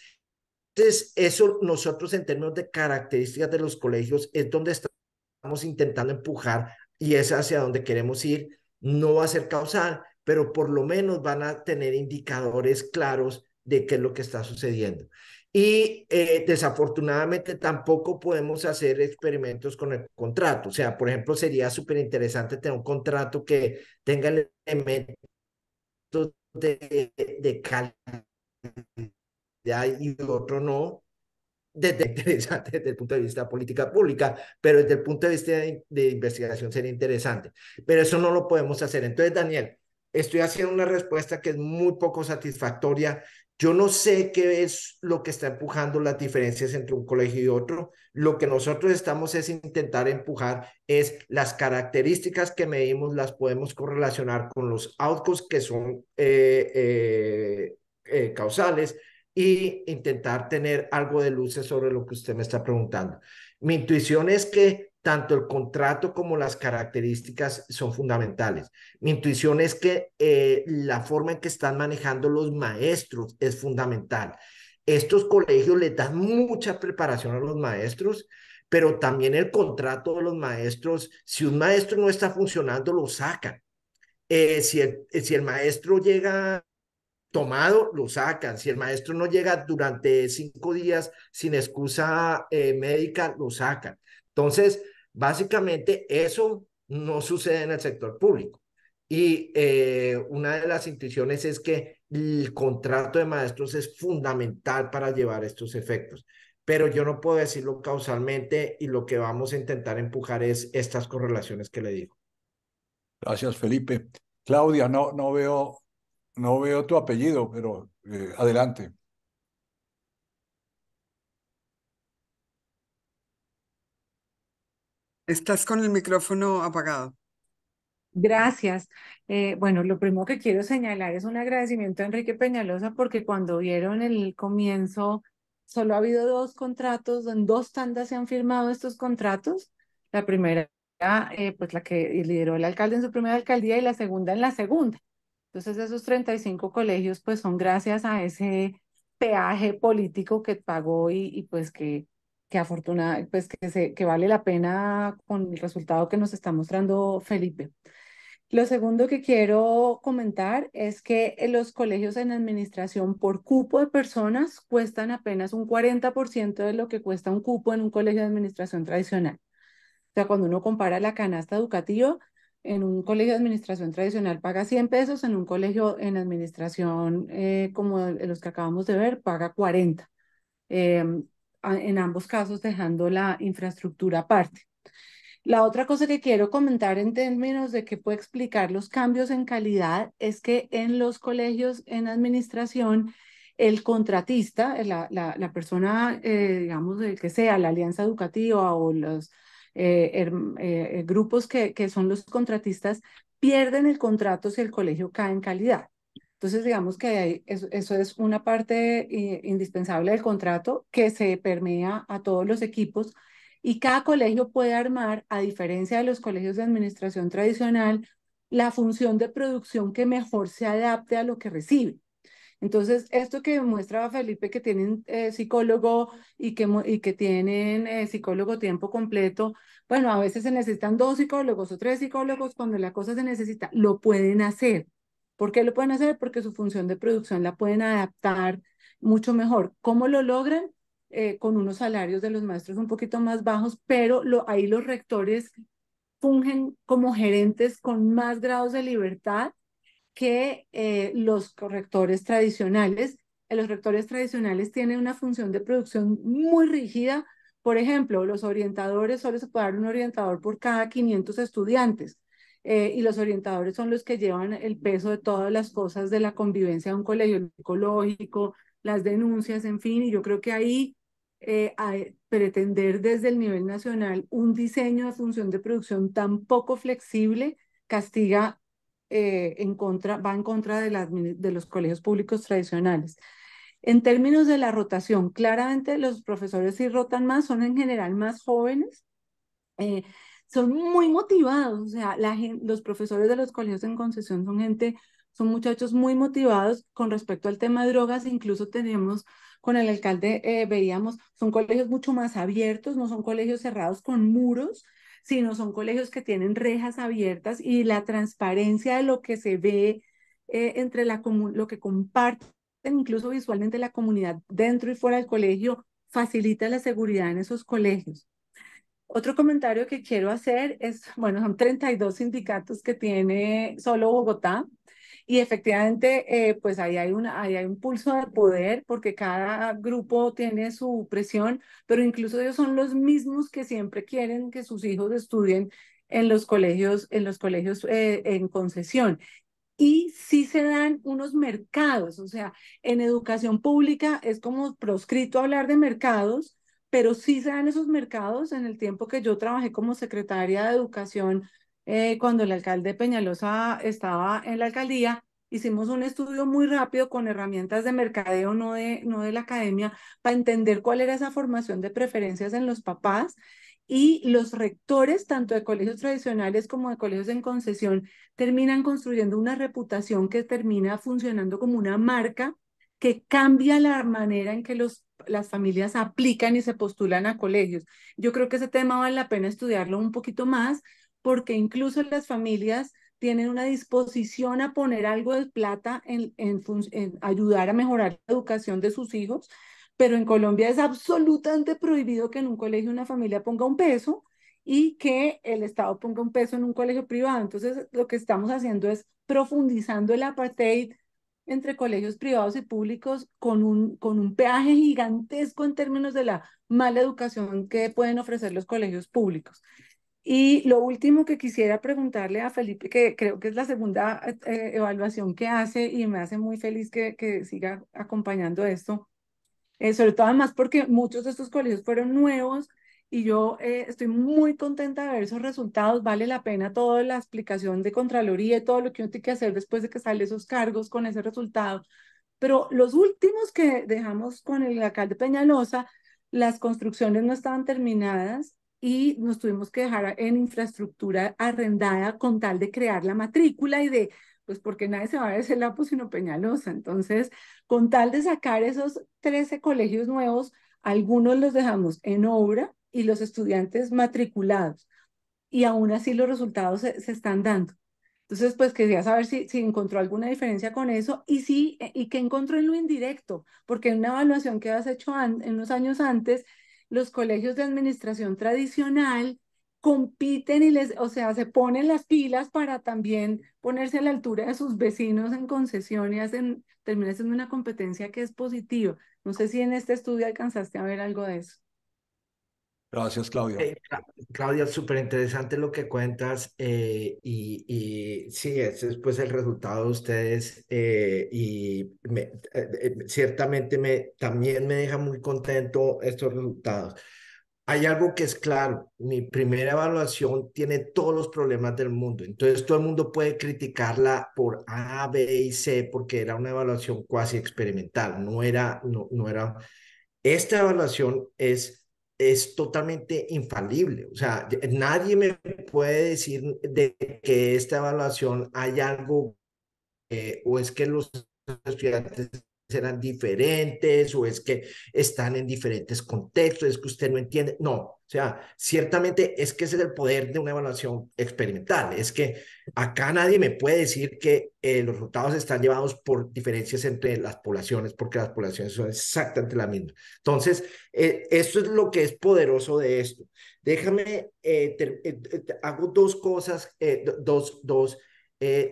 entonces, eso nosotros en términos de características de los colegios es donde estamos intentando empujar y es hacia donde queremos ir. No va a ser causal, pero por lo menos van a tener indicadores claros de qué es lo que está sucediendo. Y eh, desafortunadamente tampoco podemos hacer experimentos con el contrato. O sea, por ejemplo, sería súper interesante tener un contrato que tenga elementos de, de calidad y otro no, desde, el punto de vista política pública, pero desde el punto de vista de, investigación sería interesante. Pero eso no lo podemos hacer. Entonces, Daniel, estoy haciendo una respuesta que es muy poco satisfactoria. Yo no sé qué es lo que está empujando las diferencias entre un colegio y otro. Lo que nosotros estamos es intentar empujar es las características que medimos las podemos correlacionar con los outcomes que son eh, eh eh, causales y intentar tener algo de luces sobre lo que usted me está preguntando. Mi intuición es que tanto el contrato como las características son fundamentales. Mi intuición es que eh, la forma en que están manejando los maestros es fundamental. Estos colegios le dan mucha preparación a los maestros, pero también el contrato de los maestros, si un maestro no está funcionando, lo sacan. Eh, si, si el maestro llega tomado, lo sacan. Si el maestro no llega durante cinco días sin excusa eh, médica, lo sacan. Entonces, básicamente eso no sucede en el sector público. Y eh, una de las intuiciones es que el contrato de maestros es fundamental para llevar estos efectos. Pero yo no puedo decirlo causalmente y lo que vamos a intentar empujar es estas correlaciones que le digo. Gracias, Felipe. Claudia, no, no veo no veo tu apellido, pero eh, adelante. Estás con el micrófono apagado. Gracias. Eh, bueno, lo primero que quiero señalar es un agradecimiento a Enrique Peñalosa porque cuando vieron el comienzo, solo ha habido dos contratos, en dos tandas se han firmado estos contratos. La primera, eh, pues la que lideró el alcalde en su primera alcaldía y la segunda en la segunda. Entonces esos 35 colegios pues son gracias a ese peaje político que pagó y, y pues que, que afortuna, pues que, se, que vale la pena con el resultado que nos está mostrando Felipe. Lo segundo que quiero comentar es que los colegios en administración por cupo de personas cuestan apenas un 40% de lo que cuesta un cupo en un colegio de administración tradicional. O sea, cuando uno compara la canasta educativa, en un colegio de administración tradicional paga 100 pesos, en un colegio en administración eh, como los que acabamos de ver paga 40. Em, en ambos casos dejando la infraestructura aparte. La otra cosa que quiero comentar en términos de que puede explicar los cambios en calidad es que en los colegios en administración, el contratista, eh, la, persona, eh, digamos, el que sea, la alianza educativa o los, eh, eh, eh, grupos que, que son los contratistas pierden el contrato si el colegio cae en calidad. Entonces, digamos que eso, es una parte indispensable del contrato que se permea a todos los equipos y cada colegio puede armar, a diferencia de los colegios de administración tradicional, la función de producción que mejor se adapte a lo que recibe. Entonces, esto que muestra Felipe, que tienen eh, psicólogo y que, y que tienen eh, psicólogo tiempo completo, bueno, a veces se necesitan dos psicólogos o tres psicólogos cuando la cosa se necesita, lo pueden hacer. ¿Por qué lo pueden hacer? Porque su función de producción la pueden adaptar mucho mejor. ¿Cómo lo logran? Eh, con unos salarios de los maestros un poquito más bajos, pero ahí los rectores fungen como gerentes con más grados de libertad que eh, los correctores tradicionales. Eh, los rectores tradicionales tienen una función de producción muy rígida. Por ejemplo, los orientadores solo se puede dar un orientador por cada 500 estudiantes. Eh, y los orientadores son los que llevan el peso de todas las cosas de la convivencia de un colegio ecológico, las denuncias, en fin, y yo creo que ahí pretender desde el nivel nacional un diseño de función de producción tan poco flexible castiga eh, en contra, va en contra de, de los colegios públicos tradicionales. En términos de la rotación, claramente los profesores si rotan más, son en general más jóvenes, eh, son muy motivados, o sea, la, los profesores de los colegios en concesión son gente, son muchachos muy motivados con respecto al tema de drogas, incluso tenemos con el alcalde, eh, veíamos, son colegios mucho más abiertos, no son colegios cerrados con muros, sino son colegios que tienen rejas abiertas y la transparencia de lo que se ve eh, entre la lo que comparten, incluso visualmente la comunidad dentro y fuera del colegio, facilita la seguridad en esos colegios. Otro comentario que quiero hacer es, bueno, son 32 sindicatos que tiene solo Bogotá, y efectivamente, eh, pues ahí hay, una, hay un pulso de poder porque cada grupo tiene su presión, pero incluso ellos son los mismos que siempre quieren que sus hijos estudien en los colegios, en los colegios eh, en concesión. Y sí se dan unos mercados, o sea, en educación pública es como proscrito hablar de mercados, pero sí se dan esos mercados. En el tiempo que yo trabajé como secretaria de educación eh, cuando el alcalde Peñalosa estaba en la alcaldía, hicimos un estudio muy rápido con herramientas de mercadeo, no de, no de la academia, para entender cuál era esa formación de preferencias en los papás y los rectores, tanto de colegios tradicionales como de colegios en concesión, terminan construyendo una reputación que termina funcionando como una marca que cambia la manera en que los, las familias aplican y se postulan a colegios. Yo creo que ese tema vale la pena estudiarlo un poquito más porque incluso las familias tienen una disposición a poner algo de plata en, ayudar a mejorar la educación de sus hijos, pero en Colombia es absolutamente prohibido que en un colegio una familia ponga un peso y que el Estado ponga un peso en un colegio privado. Entonces, lo que estamos haciendo es profundizando el apartheid entre colegios privados y públicos con un peaje gigantesco en términos de la mala educación que pueden ofrecer los colegios públicos. Y lo último que quisiera preguntarle a Felipe, que creo que es la segunda eh, eh, evaluación que hace y me hace muy feliz que, siga acompañando esto, eh, sobre todo además porque muchos de estos colegios fueron nuevos y yo estoy muy contenta de ver esos resultados, vale la pena toda la explicación de Contraloría y todo lo que uno tiene que hacer después de que sale esos cargos con ese resultado. Pero los últimos que dejamos con el alcalde Peñalosa, las construcciones no estaban terminadas, y nos tuvimos que dejar en infraestructura arrendada con tal de crear la matrícula y de, pues porque nadie se va a ver ese lapo sino Peñalosa. Entonces, con tal de sacar esos 13 colegios nuevos, algunos los dejamos en obra y los estudiantes matriculados. Y aún así los resultados se, están dando. Entonces, pues quería saber si, si, encontró alguna diferencia con eso y si, y qué encontró en lo indirecto, porque en una evaluación que has hecho en unos años antes, los colegios de administración tradicional compiten y les, o sea, se ponen las pilas para también ponerse a la altura de sus vecinos en concesión y hacen, termina siendo una competencia que es positiva. No sé si en este estudio alcanzaste a ver algo de eso. Gracias, Claudia. Eh, Claudia, súper interesante lo que cuentas eh, y, y, sí, ese es pues el resultado de ustedes eh, y ciertamente me, también me deja muy contento estos resultados. Hay algo que es claro, mi primera evaluación tiene todos los problemas del mundo, entonces todo el mundo puede criticarla por A, B y C porque era una evaluación cuasi experimental, no era, no, no era, esta evaluación es es totalmente infalible. O sea, nadie me puede decir de que esta evaluación hay algo o es que los estudiantes eran diferentes o es que están en diferentes contextos, es que usted no entiende. No, o sea, ciertamente es que ese es el poder de una evaluación experimental. Es que acá nadie me puede decir que eh, los resultados están llevados por diferencias entre las poblaciones, porque las poblaciones son exactamente las mismas. Entonces, eh, esto es lo que es poderoso de esto. Déjame, eh, hago dos cosas, dos, dos,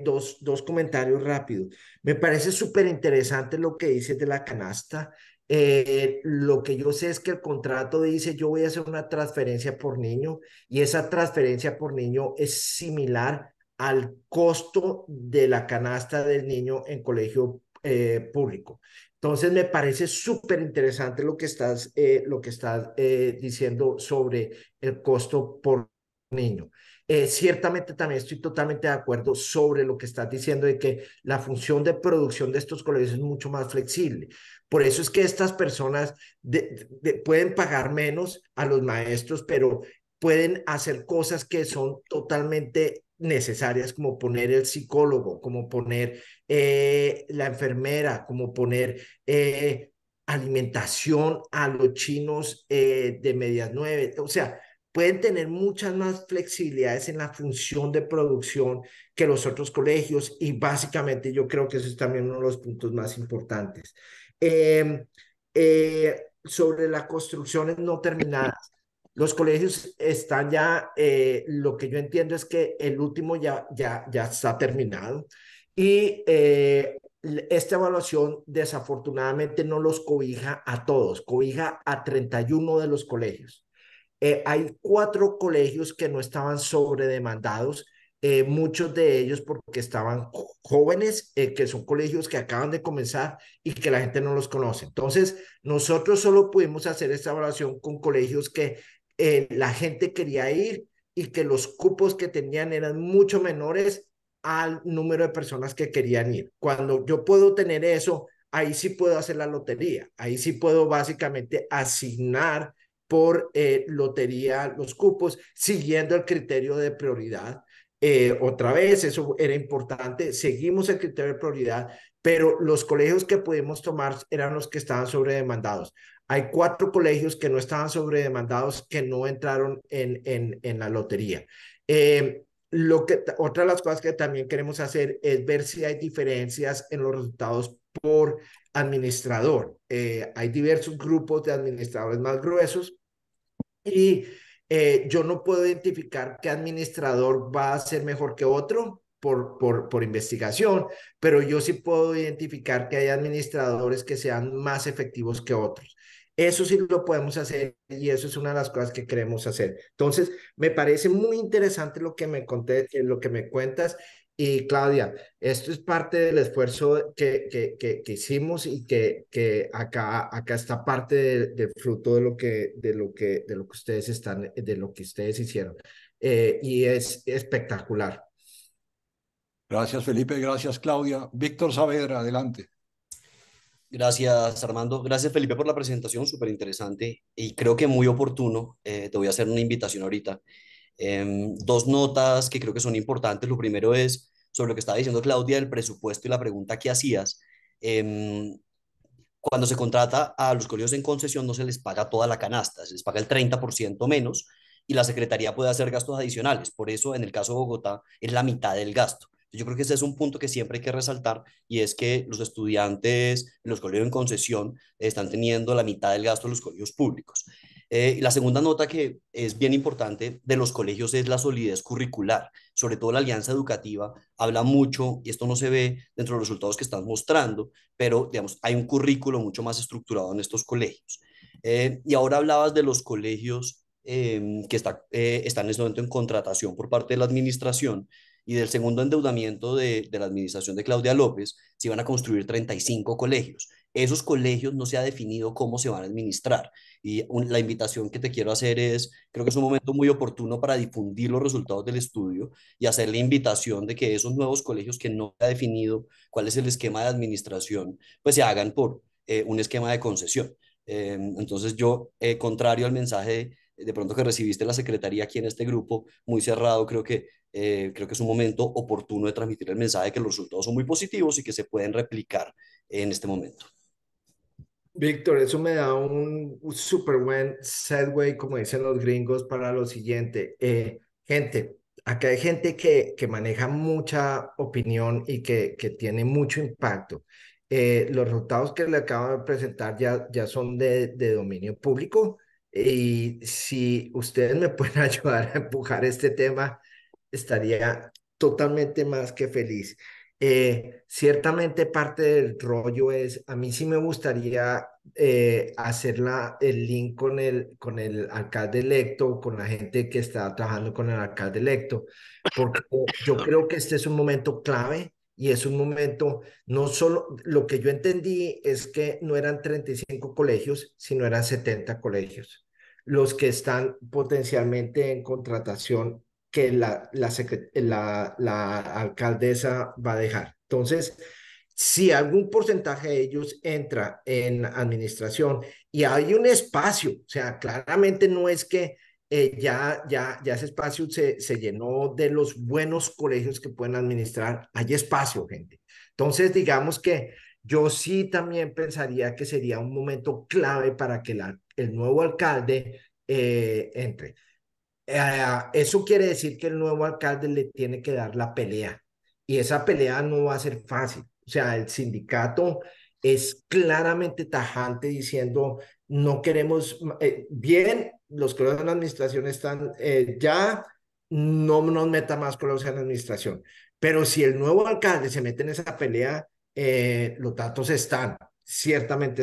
dos, dos comentarios rápidos. Me parece súper interesante lo que dices de la canasta eh, lo que yo sé es que el contrato dice yo voy a hacer una transferencia por niño y esa transferencia por niño es similar al costo de la canasta del niño en colegio eh, público. Entonces me parece súper interesante lo que estás, eh, lo que estás diciendo sobre el costo por niño. ciertamente también estoy totalmente de acuerdo sobre lo que estás diciendo de que la función de producción de estos colegios es mucho más flexible. Por eso es que estas personas pueden pagar menos a los maestros, pero pueden hacer cosas que son totalmente necesarias, como poner el psicólogo, como poner eh, la enfermera, como poner eh, alimentación a los chinos eh, de medias nueve. O sea, pueden tener muchas más flexibilidades en la función de producción que los otros colegios y básicamente yo creo que eso es también uno de los puntos más importantes. Em, eh, sobre las construcciones no terminadas. Los colegios están ya, eh, lo que yo entiendo es que el último ya, ya, ya está terminado. Y eh, esta evaluación desafortunadamente no los cobija a todos, cobija a 31 de los colegios. hay cuatro colegios que no estaban sobredemandados eh, muchos de ellos porque estaban jóvenes, eh, que son colegios que acaban de comenzar y que la gente no los conoce. Entonces, nosotros solo pudimos hacer esta evaluación con colegios que eh, la gente quería ir y que los cupos que tenían eran mucho menores al número de personas que querían ir. Cuando yo puedo tener eso, ahí sí puedo hacer la lotería, ahí sí puedo básicamente asignar por lotería los cupos siguiendo el criterio de prioridad eh, otra vez, eso era importante, seguimos el criterio de prioridad, pero los colegios que pudimos tomar eran los que estaban sobredemandados. Hay cuatro colegios que no estaban sobredemandados que no entraron en, en, en la lotería. Eh, lo que, otra de las cosas que también queremos hacer es ver si hay diferencias en los resultados por administrador. Eh, hay diversos grupos de administradores más gruesos y eh, yo no puedo identificar qué administrador va a ser mejor que otro por, por, por investigación, pero yo sí puedo identificar que hay administradores que sean más efectivos que otros. Eso sí lo podemos hacer y eso es una de las cosas que queremos hacer. Entonces, me parece muy interesante lo que me conté, lo que me cuentas y Claudia, esto es parte del esfuerzo que, que, hicimos y que, que acá, acá está parte del fruto de lo, que, de, lo que, de lo que ustedes están, de lo que ustedes hicieron. Eh, y es espectacular. Gracias Felipe, gracias Claudia. Víctor Saavedra, adelante. Gracias Armando, gracias Felipe por la presentación, súper interesante y creo que muy oportuno. Eh, te voy a hacer una invitación ahorita. Em, dos notas que creo que son importantes. Lo primero es sobre lo que estaba diciendo Claudia del presupuesto y la pregunta que hacías. Em, cuando se contrata a los colegios en concesión no se les paga toda la canasta, se les paga el 30% menos y la Secretaría puede hacer gastos adicionales. Por eso, en el caso de Bogotá, es la mitad del gasto. Yo creo que ese es un punto que siempre hay que resaltar y es que los estudiantes los colegios en concesión están teniendo la mitad del gasto de los colegios públicos. Eh, la segunda nota que es bien importante de los colegios es la solidez curricular, sobre todo la alianza educativa habla mucho, y esto no se ve dentro de los resultados que están mostrando, pero hay un currículo mucho más estructurado en estos colegios. Eh, y ahora hablabas de los colegios em, que eh, están en este momento en contratación por parte de la administración y del segundo endeudamiento de, de la administración de Claudia López, se iban a construir 35 colegios esos colegios no se ha definido cómo se van a administrar. Y la invitación que te quiero hacer es, creo que es un momento muy oportuno para difundir los resultados del estudio y hacer la invitación de que esos nuevos colegios que no ha definido cuál es el esquema de administración, pues se hagan por eh, un esquema de concesión. Eh, entonces yo, eh, contrario al mensaje de pronto que recibiste la secretaría aquí en este grupo, muy cerrado, creo que, creo que es un momento oportuno de transmitir el mensaje de que los resultados son muy positivos y que se pueden replicar en este momento. Víctor, eso me da un, súper buen segue, como dicen los gringos, para lo siguiente. Eh, gente, acá hay gente que, que maneja mucha opinión y que, que tiene mucho impacto. Eh, los resultados que le acabo de presentar ya, ya son de, de dominio público y si ustedes me pueden ayudar a empujar este tema, estaría totalmente más que feliz. Eh, ciertamente parte del rollo es, a mí sí me gustaría eh, hacer el link con el, con el alcalde electo, con la gente que está trabajando con el alcalde electo, porque yo creo que este es un momento clave y es un momento, no solo, lo que yo entendí es que no eran 35 colegios, sino eran 70 colegios los que están potencialmente en contratación que la, la, alcaldesa va a dejar. Entonces, si algún porcentaje de ellos entra en administración y hay un espacio, o sea, claramente no es que eh, ya, ya, ya ese espacio se, llenó de los buenos colegios que pueden administrar, hay espacio, gente. Entonces, digamos que yo sí también pensaría que sería un momento clave para que el nuevo alcalde eh, entre. Eh, ah, eso quiere decir que el nuevo alcalde le tiene que dar la pelea y esa pelea no va a ser fácil. O sea, el sindicato es claramente tajante diciendo no queremos, eh, bien, los que de la administración están eh, ya, no nos meta más colores en la administración. Pero si el nuevo alcalde se mete en esa pelea, los datos están, ciertamente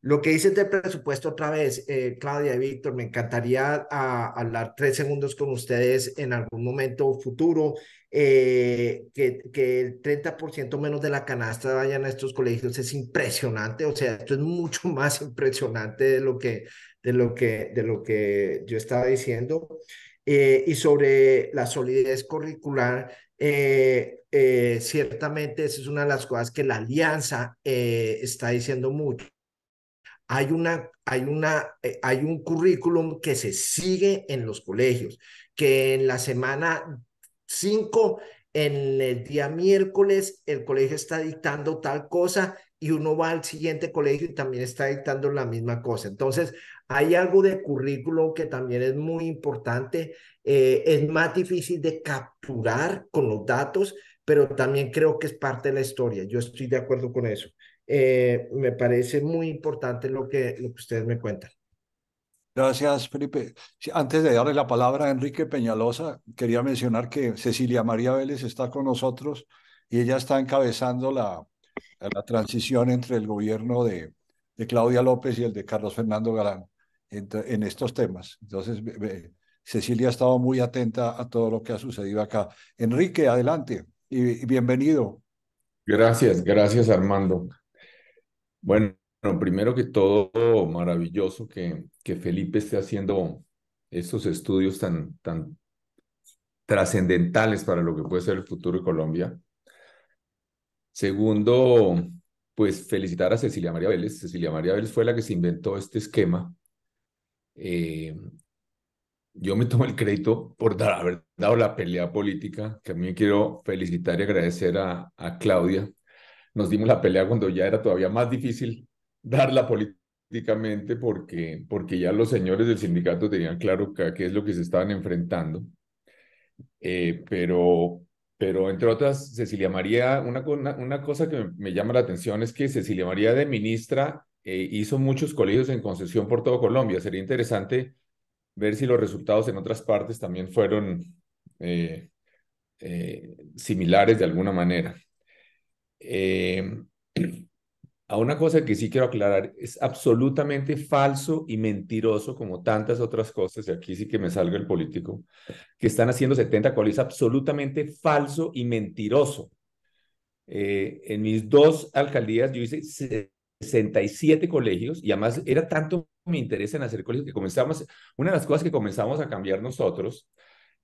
lo que dices del presupuesto otra vez, eh, Claudia y Víctor, me encantaría ah, hablar tres segundos con ustedes en algún momento futuro, eh, que, que el 30% menos de la canasta vayan a estos colegios es impresionante, o sea, esto es mucho más impresionante de lo que, de lo que, de lo que yo estaba diciendo. Eh, y sobre la solidez curricular, ciertamente esa es una de las cosas que la alianza está diciendo mucho hay, una, hay, una, eh, hay un currículum que se sigue en los colegios, que en la semana 5, en el día miércoles, el colegio está dictando tal cosa y uno va al siguiente colegio y también está dictando la misma cosa. Entonces, hay algo de currículum que también es muy importante. Eh, es más difícil de capturar con los datos, pero también creo que es parte de la historia. Yo estoy de acuerdo con eso. Eh, me parece muy importante lo que, lo que ustedes me cuentan. Gracias, Felipe. Antes de darle la palabra a Enrique Peñalosa, quería mencionar que Cecilia María Vélez está con nosotros y ella está encabezando la, la transición entre el gobierno de, Claudia López y el de Carlos Fernando Galán en, estos temas. Entonces, Cecilia ha estado muy atenta a todo lo que ha sucedido acá. Enrique, adelante y bienvenido. Gracias, gracias Armando. Bueno, primero que todo, maravilloso que, que Felipe esté haciendo estos estudios tan, tan trascendentales para lo que puede ser el futuro de Colombia. Segundo, pues felicitar a Cecilia María Vélez. Cecilia María Vélez fue la que se inventó este esquema. Eh, yo me tomo el crédito por dar, haber dado la pelea política, que a mí quiero felicitar y agradecer a Claudia, nos dimos la pelea cuando ya era todavía más difícil darla políticamente porque, porque ya los señores del sindicato tenían claro qué es lo que se estaban enfrentando. Eh, pero, pero entre otras, Cecilia María, una, una, cosa que me, llama la atención es que Cecilia María de ministra eh, hizo muchos colegios en concesión por todo Colombia. Sería interesante ver si los resultados en otras partes también fueron eh, similares de alguna manera. Eh, a una cosa que sí quiero aclarar, es absolutamente falso y mentiroso, como tantas otras cosas, y aquí sí que me salga el político, que están haciendo 70 colegios absolutamente falso y mentiroso. Eh, en mis dos alcaldías yo hice 67 colegios y además era tanto mi interés en hacer colegios que comenzamos, una de las cosas que comenzamos a cambiar nosotros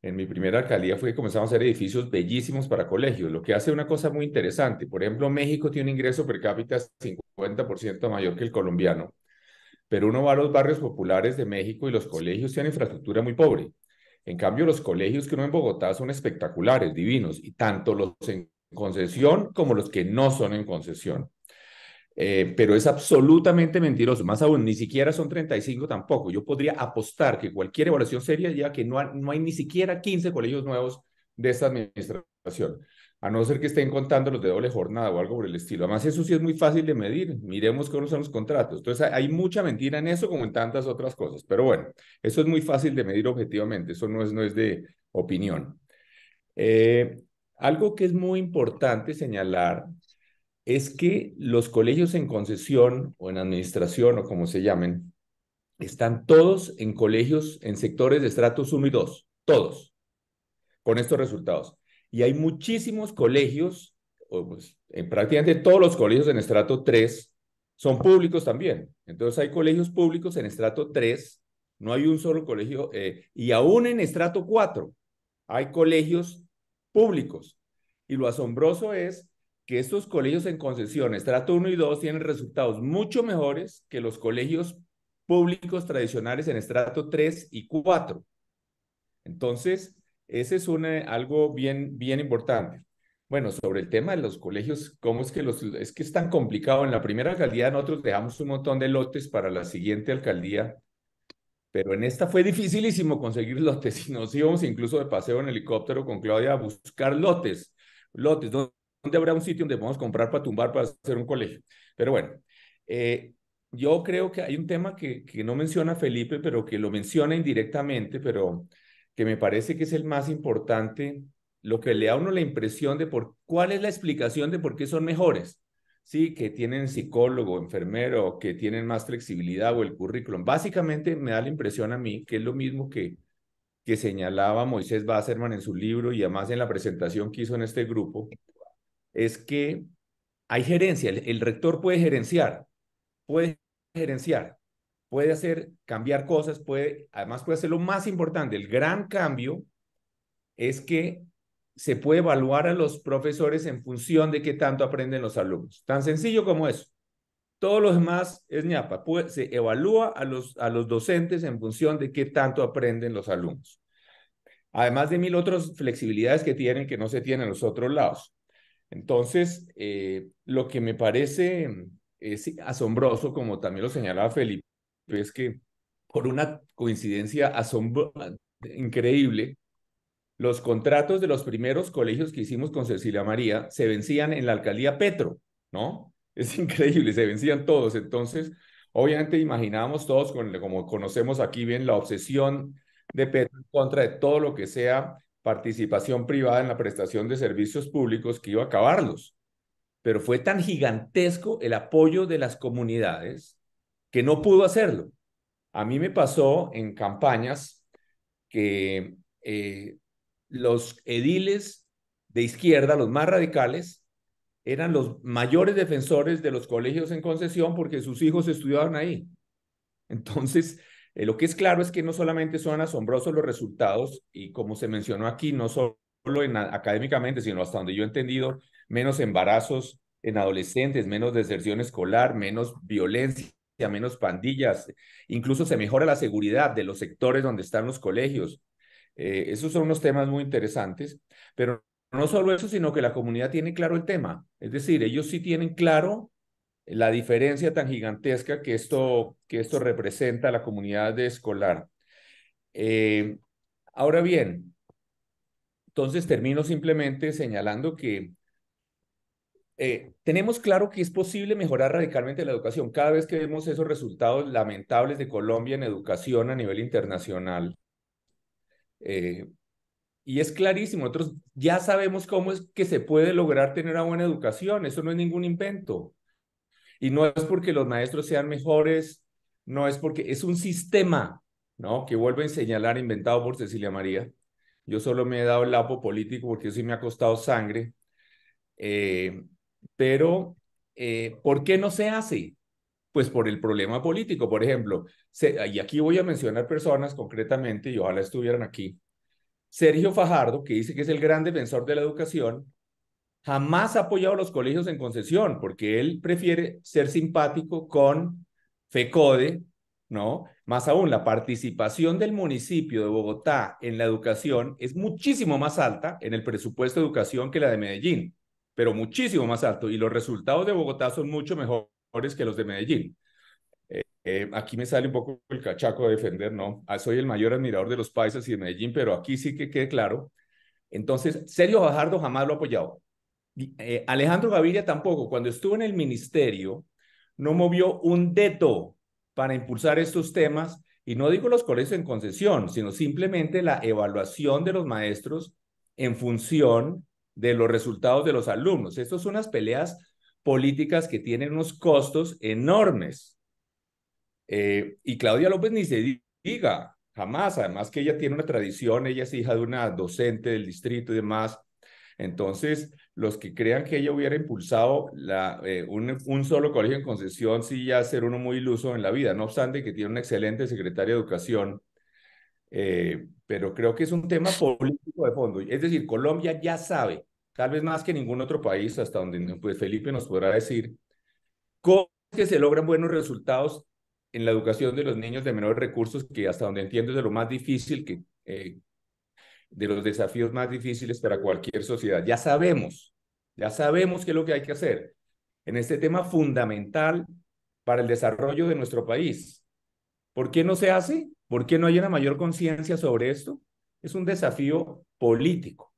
en mi primera alcaldía fue que comenzamos a hacer edificios bellísimos para colegios, lo que hace una cosa muy interesante. Por ejemplo, México tiene un ingreso per cápita 50% mayor que el colombiano, pero uno va a los barrios populares de México y los colegios tienen infraestructura muy pobre. En cambio, los colegios que uno en Bogotá son espectaculares, divinos, y tanto los en concesión como los que no son en concesión. Eh, pero es absolutamente mentiroso. Más aún, ni siquiera son 35 tampoco. Yo podría apostar que cualquier evaluación seria ya que no, no hay ni siquiera 15 colegios nuevos de esta administración, a no ser que estén contando los de doble jornada o algo por el estilo. Además, eso sí es muy fácil de medir. Miremos cómo son los contratos. Entonces, hay mucha mentira en eso como en tantas otras cosas. Pero bueno, eso es muy fácil de medir objetivamente. Eso no es, no es de opinión. Eh, algo que es muy importante señalar es que los colegios en concesión o en administración o como se llamen, están todos en colegios en sectores de estratos 1 y 2, todos, con estos resultados. Y hay muchísimos colegios, pues, eh, prácticamente todos los colegios en estrato 3 son públicos también. Entonces hay colegios públicos en estrato 3, no hay un solo colegio, eh, y aún en estrato 4 hay colegios públicos. Y lo asombroso es que estos colegios en concesión, estrato 1 y 2, tienen resultados mucho mejores que los colegios públicos tradicionales en estrato 3 y 4. Entonces, ese es un, algo bien, bien importante. Bueno, sobre el tema de los colegios, ¿cómo es que los, es que es tan complicado? En la primera alcaldía nosotros dejamos un montón de lotes para la siguiente alcaldía, pero en esta fue dificilísimo conseguir lotes y nos íbamos incluso de paseo en helicóptero con Claudia a buscar lotes, lotes, ¿no? dónde habrá un sitio donde podemos comprar para tumbar, para hacer un colegio? Pero bueno, eh, yo creo que hay un tema que, que no menciona Felipe, pero que lo menciona indirectamente, pero que me parece que es el más importante, lo que le da a uno la impresión de por cuál es la explicación de por qué son mejores. Sí, que tienen psicólogo, enfermero, que tienen más flexibilidad o el currículum. Básicamente me da la impresión a mí que es lo mismo que, que señalaba Moisés Basserman en su libro y además en la presentación que hizo en este grupo, es que hay gerencia, el, rector puede gerenciar, puede gerenciar, puede hacer, cambiar cosas, puede, además puede hacer lo más importante, el gran cambio es que se puede evaluar a los profesores en función de qué tanto aprenden los alumnos. Tan sencillo como eso. Todo lo demás es ñapa. se evalúa a los, a los docentes en función de qué tanto aprenden los alumnos. Además de mil otras flexibilidades que tienen que no se tienen en los otros lados. Entonces, eh, lo que me parece mm, es asombroso, como también lo señalaba Felipe, es que por una coincidencia increíble, los contratos de los primeros colegios que hicimos con Cecilia María se vencían en la alcaldía Petro, ¿no? Es increíble, se vencían todos. Entonces, obviamente imaginábamos todos, como conocemos aquí bien, la obsesión de Petro en contra de todo lo que sea participación privada en la prestación de servicios públicos que iba a acabarlos. Pero fue tan gigantesco el apoyo de las comunidades que no pudo hacerlo. A mí me pasó en campañas que eh, los ediles de izquierda, los más radicales, eran los mayores defensores de los colegios en concesión porque sus hijos estudiaban ahí. Entonces, eh, lo que es claro es que no solamente son asombrosos los resultados y como se mencionó aquí, no solo en, académicamente, sino hasta donde yo he entendido, menos embarazos en adolescentes, menos deserción escolar, menos violencia, menos pandillas, incluso se mejora la seguridad de los sectores donde están los colegios. Eh, esos son unos temas muy interesantes, pero no solo eso, sino que la comunidad tiene claro el tema. Es decir, ellos sí tienen claro la diferencia tan gigantesca que esto, que esto representa a la comunidad de escolar. Eh, ahora bien, entonces termino simplemente señalando que eh, tenemos claro que es posible mejorar radicalmente la educación. Cada vez que vemos esos resultados lamentables de Colombia en educación a nivel internacional, eh, y es clarísimo, nosotros ya sabemos cómo es que se puede lograr tener una buena educación, eso no es ningún invento. Y no es porque los maestros sean mejores, no es porque es un sistema, ¿no? Que vuelvo a señalar inventado por Cecilia María. Yo solo me he dado el lapo político porque sí me ha costado sangre. Eh, pero, eh, ¿por qué no se hace? Pues por el problema político, por ejemplo. y aquí voy a mencionar personas concretamente, y ojalá estuvieran aquí. Sergio Fajardo, que dice que es el gran defensor de la educación, jamás ha apoyado a los colegios en concesión, porque él prefiere ser simpático con FECODE, ¿no? Más aún, la participación del municipio de Bogotá en la educación es muchísimo más alta en el presupuesto de educación que la de Medellín, pero muchísimo más alto, y los resultados de Bogotá son mucho mejores que los de Medellín. Eh, eh, aquí me sale un poco el cachaco de defender, ¿no? Ah, soy el mayor admirador de los paisas y de Medellín, pero aquí sí que quede claro. Entonces, Sergio Bajardo jamás lo ha apoyado. Eh, Alejandro Gaviria tampoco, cuando estuvo en el ministerio, no movió un dedo para impulsar estos temas, y no digo los colegios en concesión, sino simplemente la evaluación de los maestros en función de los resultados de los alumnos. Estas son unas peleas políticas que tienen unos costos enormes. Eh, y Claudia López ni se diga, jamás, además que ella tiene una tradición, ella es hija de una docente del distrito y demás. Entonces, los que crean que ella hubiera impulsado eh, un, solo colegio en concesión, sí ya ser uno muy iluso en la vida, no obstante que tiene una excelente secretaria de educación, eh, pero creo que es un tema político de fondo. Es decir, Colombia ya sabe, tal vez más que ningún otro país, hasta donde pues, Felipe nos podrá decir, cómo que se logran buenos resultados en la educación de los niños de menores recursos, que hasta donde entiendo es de lo más difícil que, eh, de los desafíos más difíciles para cualquier sociedad. Ya sabemos, ya sabemos qué es lo que hay que hacer en este tema fundamental para el desarrollo de nuestro país. ¿Por qué no se hace? ¿Por qué no hay una mayor conciencia sobre esto? Es un desafío político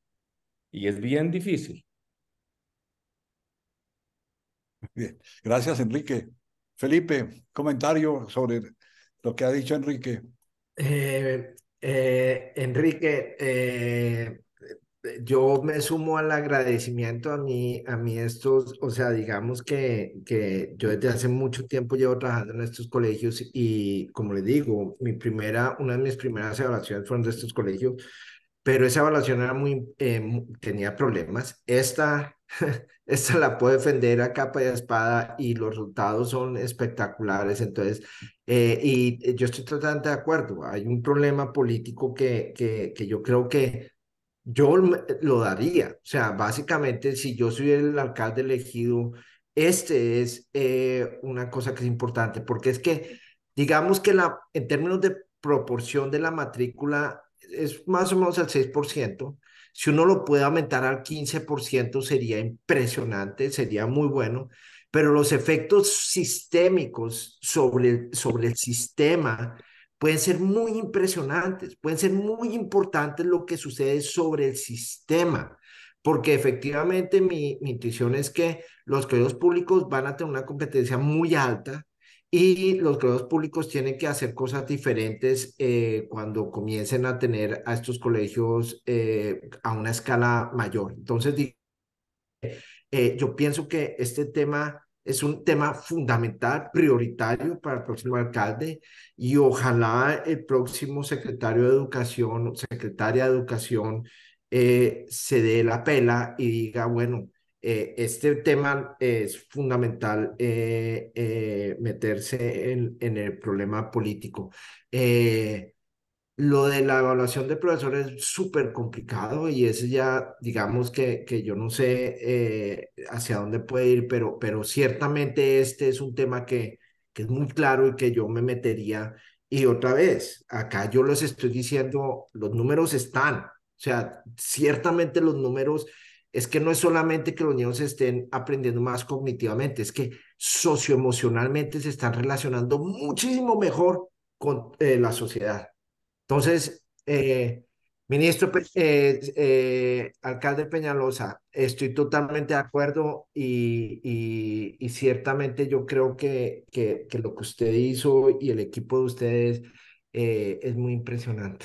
y es bien difícil. Bien, gracias Enrique. Felipe, comentario sobre lo que ha dicho Enrique. Eh, eh, Enrique, eh, yo me sumo al agradecimiento a mí, a mí estos, o sea, digamos que, que yo desde hace mucho tiempo llevo trabajando en estos colegios y como le digo, mi primera, una de mis primeras evaluaciones fueron de estos colegios, pero esa evaluación era muy, eh, tenía problemas. Esta esta la puede defender a capa y a espada y los resultados son espectaculares. Entonces, eh, y eh, yo estoy totalmente de acuerdo, hay un problema político que, que, que yo creo que yo lo daría. O sea, básicamente, si yo soy el alcalde elegido, este es eh, una cosa que es importante, porque es que, digamos que la, en términos de proporción de la matrícula, es más o menos el 6%. Si uno lo puede aumentar al 15% sería impresionante, sería muy bueno, pero los efectos sistémicos sobre, sobre el sistema pueden ser muy impresionantes, pueden ser muy importantes lo que sucede sobre el sistema, porque efectivamente mi, intuición es que los créditos públicos van a tener una competencia muy alta y los grados públicos tienen que hacer cosas diferentes eh, cuando comiencen a tener a estos colegios eh, a una escala mayor. Entonces, eh, yo pienso que este tema es un tema fundamental, prioritario para el próximo alcalde y ojalá el próximo secretario de Educación, secretaria de Educación, se dé la pela y diga, bueno, eh, este tema es fundamental eh, eh, meterse en, en, el problema político. lo de la evaluación de profesores es súper complicado y es ya, digamos que, que yo no sé hacia dónde puede ir, pero, pero ciertamente este es un tema que, que es muy claro y que yo me metería. Y otra vez, acá yo les estoy diciendo, los números están, o sea, ciertamente los números es que no es solamente que los niños estén aprendiendo más cognitivamente, es que socioemocionalmente se están relacionando muchísimo mejor con eh, la sociedad. Entonces, eh, ministro, eh, alcalde Peñalosa, estoy totalmente de acuerdo y, ciertamente yo creo que, lo que usted hizo y el equipo de ustedes es muy impresionante.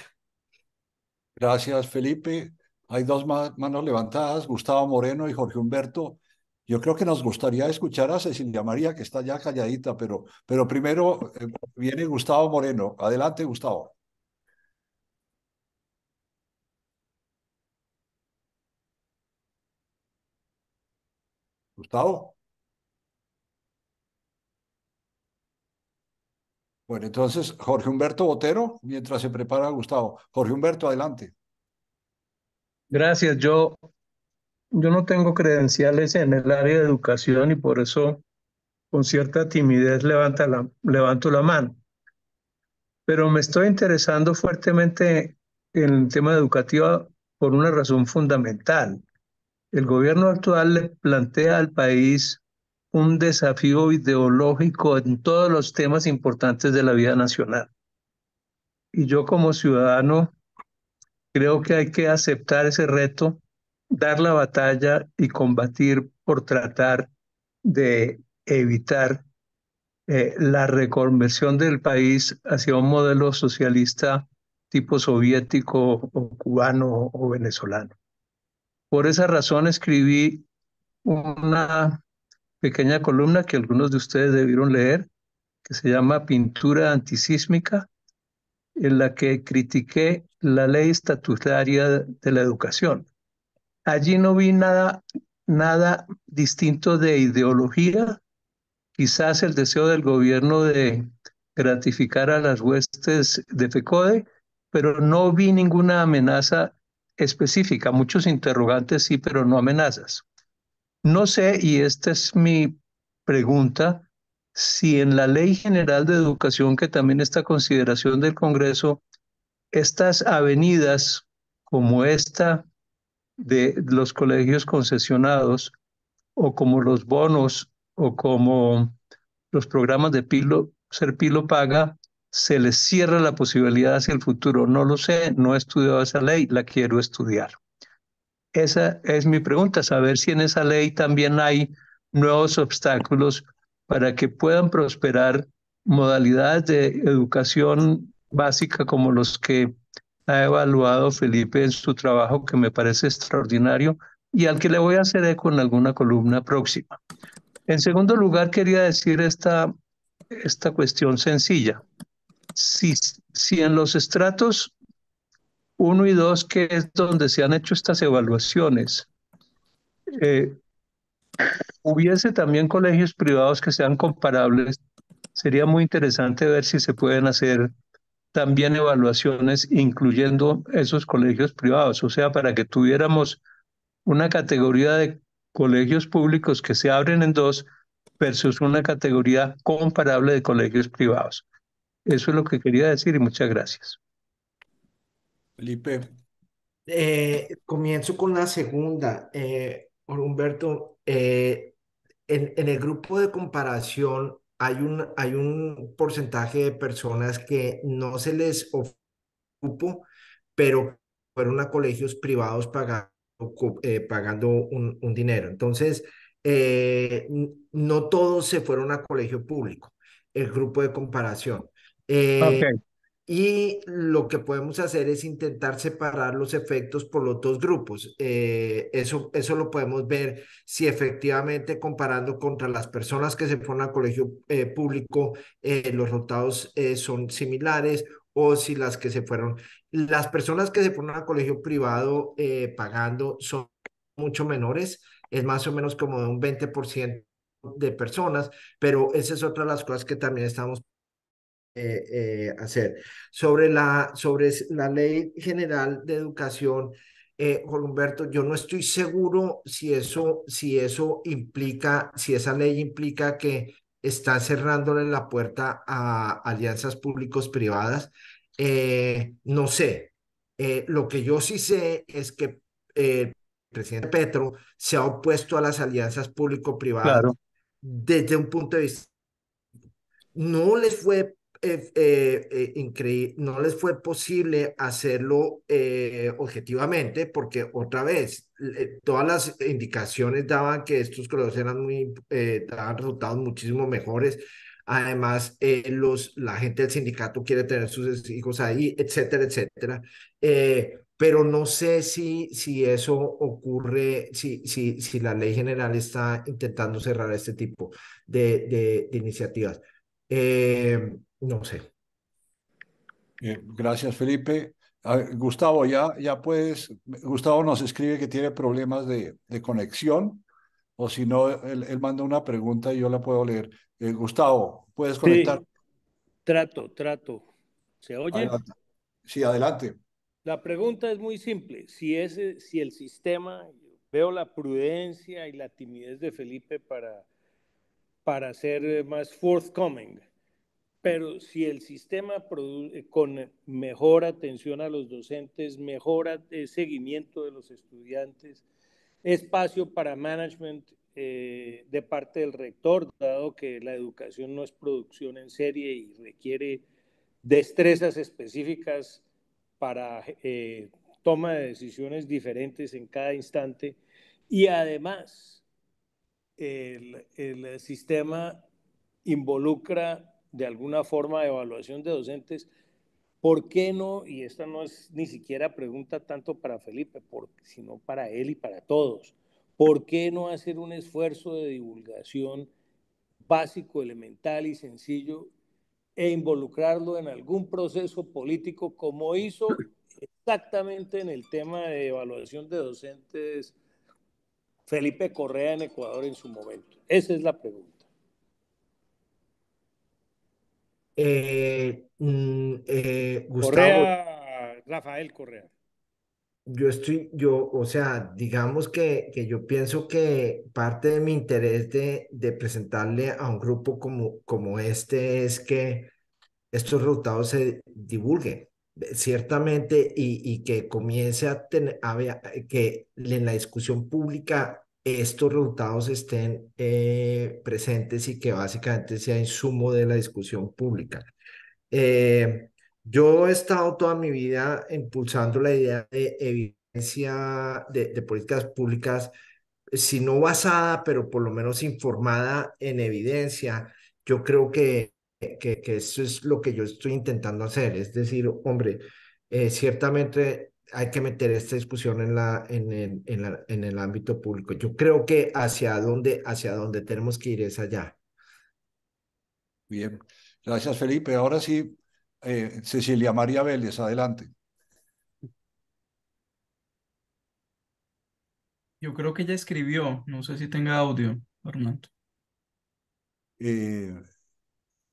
Gracias, Felipe. Hay dos manos levantadas, Gustavo Moreno y Jorge Humberto. Yo creo que nos gustaría escuchar a Cecilia María, que está ya calladita, pero, pero primero eh, viene Gustavo Moreno. Adelante, Gustavo. Gustavo. Bueno, entonces, Jorge Humberto Botero, mientras se prepara Gustavo. Jorge Humberto, adelante. Gracias. Yo, yo no tengo credenciales en el área de educación y por eso con cierta timidez levanta levanto la mano. Pero me estoy interesando fuertemente en el tema educativo por una razón fundamental. El gobierno actual le plantea al país un desafío ideológico en todos los temas importantes de la vida nacional. Y yo como ciudadano Creo que hay que aceptar ese reto, dar la batalla y combatir por tratar de evitar eh, la reconversión del país hacia un modelo socialista tipo soviético o cubano o venezolano. Por esa razón escribí una pequeña columna que algunos de ustedes debieron leer, que se llama Pintura Antisísmica, en la que critiqué la ley estatutaria de la educación. Allí no vi nada, nada distinto de ideología, quizás el deseo del gobierno de gratificar a las huestes de FECODE, pero no vi ninguna amenaza específica, muchos interrogantes sí, pero no amenazas. No sé, y esta es mi pregunta, si en la Ley General de Educación, que también está consideración del Congreso, estas avenidas como esta de los colegios concesionados o como los bonos o como los programas de Pilo, Serpilo Paga, se les cierra la posibilidad hacia el futuro. No lo sé, no he estudiado esa ley, la quiero estudiar. Esa es mi pregunta, saber si en esa ley también hay nuevos obstáculos para que puedan prosperar modalidades de educación básica como los que ha evaluado Felipe en su trabajo, que me parece extraordinario y al que le voy a hacer eco en alguna columna próxima. En segundo lugar, quería decir esta, esta cuestión sencilla. Si, si en los estratos 1 y 2, que es donde se han hecho estas evaluaciones, eh, hubiese también colegios privados que sean comparables, sería muy interesante ver si se pueden hacer también evaluaciones incluyendo esos colegios privados, o sea, para que tuviéramos una categoría de colegios públicos que se abren en dos versus una categoría comparable de colegios privados. Eso es lo que quería decir y muchas gracias. Felipe. Eh, comienzo con la segunda. Eh, Humberto, eh, en, el grupo de comparación hay un, hay un porcentaje de personas que no se les ocupó, pero fueron a colegios privados pagando, eh, pagando un, dinero. Entonces, eh, no todos se fueron a colegio público, el grupo de comparación. Y lo que podemos hacer es intentar separar los efectos por los dos grupos. Eh, eso, eso lo podemos ver si efectivamente comparando contra las personas que se fueron al colegio eh, público, eh, los resultados son similares o si las que se fueron, las personas que se fueron al colegio privado pagando son mucho menores, es más o menos como de un 20% de personas, pero esa es otra de las cosas que también estamos eh, eh, hacer. Sobre la, sobre la ley general de educación, eh, Humberto, yo no estoy seguro si eso, si eso implica, si esa ley implica que está cerrándole la puerta a alianzas públicos privadas. Eh, no sé. lo que yo sí sé es que el presidente Petro se ha opuesto a las alianzas público-privadas desde un punto de vista. No les fue eh, eh, eh increíble, no les fue posible hacerlo eh, objetivamente porque otra vez todas las indicaciones daban que estos colores eran muy, daban resultados muchísimo mejores. Además, los, la gente del sindicato quiere tener sus hijos ahí, etcétera, etcétera. pero no sé si, si eso ocurre, si, si, si la ley general está intentando cerrar este tipo de, de, iniciativas. No sé. Eh, gracias, Felipe. Gustavo, ya, ya puedes. Gustavo nos escribe que tiene problemas de, conexión, o si no, él, manda una pregunta y yo la puedo leer. Eh, Gustavo, ¿puedes conectar? Trato, trato. ¿Se oye? Sí, adelante. La pregunta es muy simple. Si, es, si el sistema, veo la prudencia y la timidez de Felipe para, para ser eh, más forthcoming. Pero si el sistema produce, eh, con mejor atención a los docentes, mejor seguimiento de los estudiantes, espacio para management eh, de parte del rector, dado que la educación no es producción en serie y requiere destrezas específicas para eh, toma de decisiones diferentes en cada instante. Y además, el, el sistema involucra de alguna forma de evaluación de docentes, ¿por qué no? Y esta no es ni siquiera pregunta tanto para Felipe, sino para él y para todos. ¿Por qué no hacer un esfuerzo de divulgación básico, elemental y sencillo e involucrarlo en algún proceso político como hizo exactamente en el tema de evaluación de docentes Felipe Correa en Ecuador en su momento? Esa es la pregunta. Eh, mm, eh, Gustavo, Rafael Correa. Yo estoy, yo, o sea, digamos que, que yo pienso que parte de mi interés de, presentarle a un grupo como, como este es que estos resultados se divulguen ciertamente y, que comience a tener, que en la discusión pública estos resultados estén eh, presentes y que básicamente sea insumo de la discusión pública. Eh, yo he estado toda mi vida impulsando la idea de evidencia de, políticas públicas, si no basada, pero por lo menos informada en evidencia. Yo creo que, que, eso es lo que yo estoy intentando hacer, es decir, hombre, eh, ciertamente hay que meter esta discusión en, la, en, el, en, en el ámbito público. Yo creo que hacia dónde, hacia dónde tenemos que ir es allá. Bien, gracias Felipe. Ahora sí, eh, Cecilia María Vélez, adelante. Yo creo que ella escribió, no sé si tenga audio, Armando. Eh,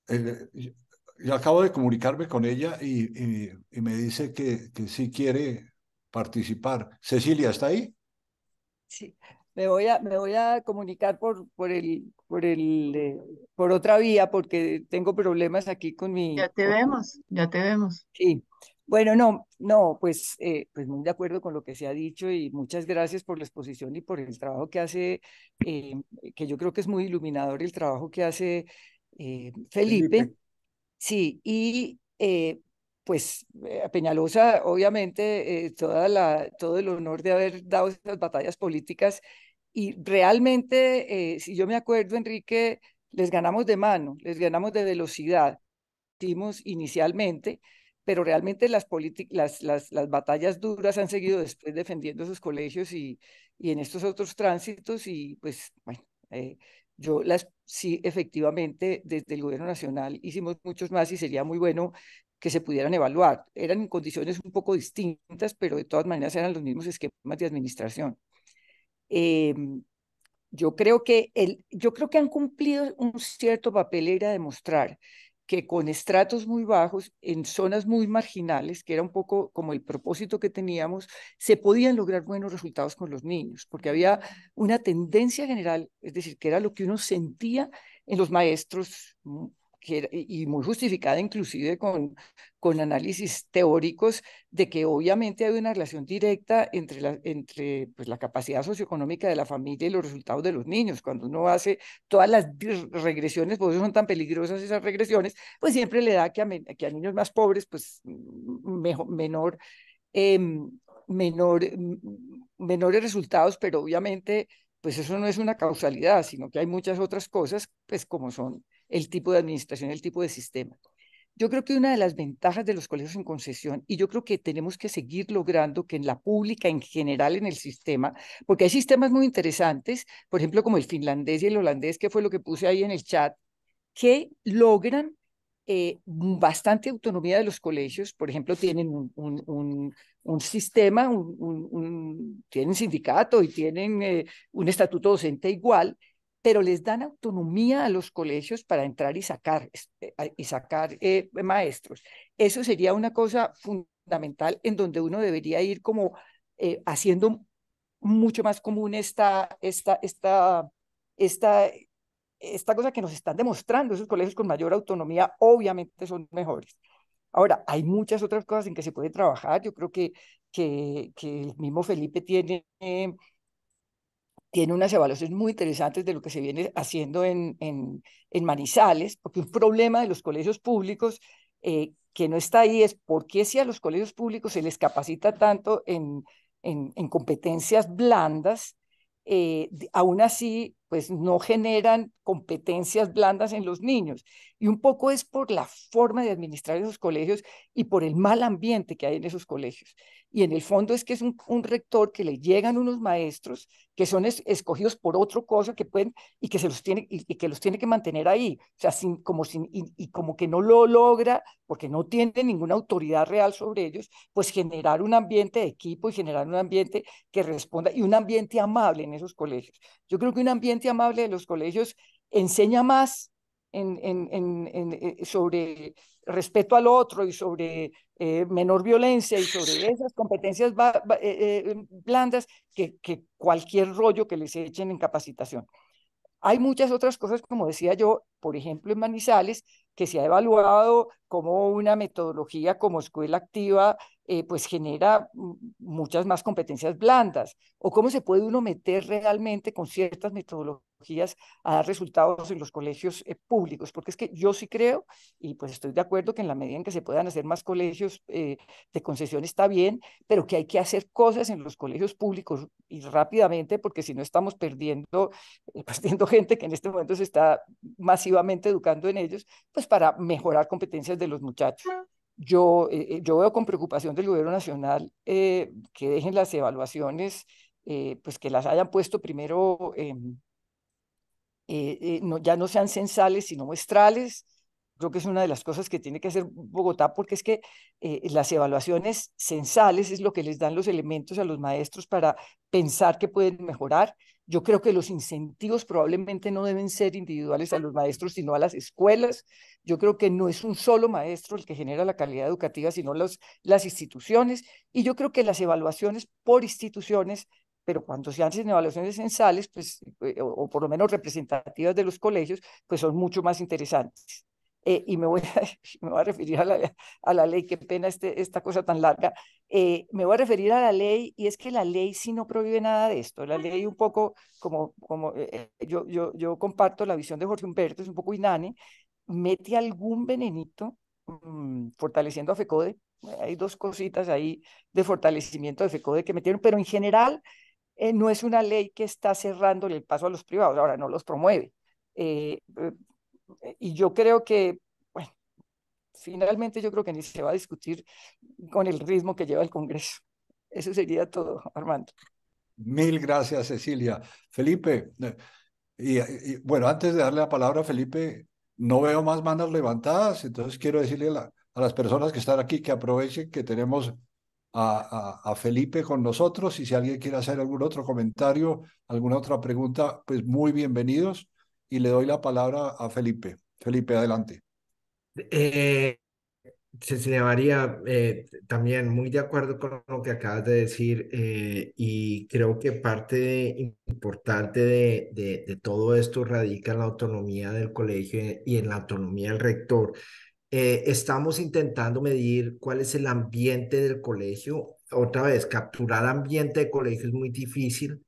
eh, yo acabo de comunicarme con ella y, me dice que, que sí quiere participar. Cecilia, ¿está ahí? Sí, me voy a, me voy a comunicar por, por, el, por, el, eh, por otra vía porque tengo problemas aquí con mi... Ya te vemos, ya te vemos. Sí. Bueno, no, no, pues, eh, pues muy de acuerdo con lo que se ha dicho y muchas gracias por la exposición y por el trabajo que hace, eh, que yo creo que es muy iluminador el trabajo que hace Felipe. Sí, y pues eh, a Peñalosa, obviamente, eh, todo el honor de haber dado esas batallas políticas. Y realmente, eh, si yo me acuerdo, Enrique, les ganamos de mano, les ganamos de velocidad, hicimos inicialmente, pero realmente las, las, las, batallas duras han seguido después defendiendo sus colegios y, y en estos otros tránsitos y pues bueno, yo las sí efectivamente desde el gobierno nacional hicimos muchos más y sería muy bueno que se pudieran evaluar. Eran en condiciones un poco distintas, pero de todas maneras eran los mismos esquemas de administración. Em, yo creo que el, yo creo que han cumplido un cierto papel era demostrar que con estratos muy bajos, en zonas muy marginales, que era un poco como el propósito que teníamos, se podían lograr buenos resultados con los niños, porque había una tendencia general, es decir, que era lo que uno sentía en los maestros y muy justificada inclusive con, con análisis teóricos de que obviamente hay una relación directa entre, la, entre pues, la capacidad socioeconómica de la familia y los resultados de los niños. Cuando uno hace todas las regresiones, por eso son tan peligrosas esas regresiones, pues siempre le da que a, que a niños más pobres, pues menor, em, menor, menores resultados, pero obviamente pues eso no es una causalidad, sino que hay muchas otras cosas, pues como son el tipo de administración, el tipo de sistema. Yo creo que una de las ventajas de los colegios en concesión, y yo creo que tenemos que seguir logrando que en la pública en general, en el sistema, porque hay sistemas muy interesantes, por ejemplo, como el finlandés y el holandés, que fue lo que puse ahí en el chat, que logran eh, bastante autonomía de los colegios. Por ejemplo, tienen un, un, un, sistema, tienen sindicato y tienen eh, un estatuto docente igual, pero les dan autonomía a los colegios para entrar y sacar, este, y sacar eh, maestros. Eso sería una cosa fundamental en donde uno debería ir como eh, haciendo mucho más común esta, esta, esta, esta, esta cosa que nos están demostrando. Esos colegios con mayor autonomía obviamente son mejores. Ahora, hay muchas otras cosas en que se puede trabajar. Yo creo que, que, que el mismo Felipe tiene tiene unas evaluaciones muy interesantes de lo que se viene haciendo en, Manizales, porque un problema de los colegios públicos eh, que no está ahí es por qué si a los colegios públicos se les capacita tanto en, competencias blandas, eh, aún así pues no generan competencias blandas en los niños. Y un poco es por la forma de administrar esos colegios y por el mal ambiente que hay en esos colegios. Y en el fondo es que es un, rector que le llegan unos maestros que son escogidos por otra cosa que pueden y que se los tiene y, que los tiene que mantener ahí, o sea, como sin, y como que no lo logra porque no tiene ninguna autoridad real sobre ellos, pues generar un ambiente de equipo y generar un ambiente que responda y un ambiente amable en esos colegios. Yo creo que un ambiente amable de los colegios enseña más en, eh, sobre respeto al otro y sobre eh, menor violencia y sobre esas competencias eh, blandas que, cualquier rollo que les echen en capacitación. Hay muchas otras cosas, como decía yo, por ejemplo en Manizales, que se ha evaluado como una metodología como escuela activa eh, pues genera muchas más competencias blandas, o cómo se puede uno meter realmente con ciertas metodologías a dar resultados en los colegios eh, públicos, porque es que yo sí creo, y pues estoy de acuerdo que en la medida en que se puedan hacer más colegios eh, de concesión está bien, pero que hay que hacer cosas en los colegios públicos y rápidamente, porque si no estamos perdiendo, perdiendo gente que en este momento se está masivamente educando en ellos, pues para mejorar competencias de los muchachos. Eh, eh, yo, veo con preocupación del gobierno nacional eh, que dejen las evaluaciones, pues que las hayan puesto primero, ya no sean sensales sino muestrales. Creo que es una de las cosas que tiene que hacer Bogotá, porque es que las evaluaciones sensales es lo que les dan los elementos a los maestros para pensar que pueden mejorar yo creo que los incentivos probablemente no deben ser individuales a los maestros, sino a las escuelas. Yo creo que no es un solo maestro el que genera la calidad educativa, sino las instituciones. Y yo creo que las evaluaciones por instituciones, pero cuando se hacen evaluaciones censales, pues, eh, o, o por lo menos representativas de los colegios, pues son mucho más interesantes. Eh, y me voy, a, me voy a referir a la, a la ley, qué pena este, esta cosa tan larga, eh, me voy a referir a la ley y es que la ley sí no prohíbe nada de esto, la ley un poco como, como eh, yo, yo, yo comparto la visión de Jorge Humberto, es un poco inane, mete algún venenito mm, fortaleciendo a FECODE, hay dos cositas ahí de fortalecimiento de FECODE que metieron, pero en general no es una ley que está cerrando el paso a los privados, ahora no los promueve. Eh, eh, y yo creo que, bueno, finalmente yo creo que ni se va a discutir con el ritmo que lleva el Congreso. Eso sería todo, Armando. Mil gracias, Cecilia. Felipe, eh, y, bueno, antes de darle la palabra a Felipe, no veo más manos levantadas, entonces quiero decirle a las personas que están aquí que aprovechen que tenemos a, Felipe con nosotros y si alguien quiere hacer algún otro comentario, alguna otra pregunta, pues muy bienvenidos y le doy la palabra a Felipe. Felipe, adelante. Eh, Cecilia María, eh, también muy de acuerdo con lo que acabas de decir eh, y creo que parte importante de, todo esto radica en la autonomía del colegio y en la autonomía del rector. Eh, estamos intentando medir cuál es el ambiente del colegio. Otra vez, capturar ambiente de colegio es muy difícil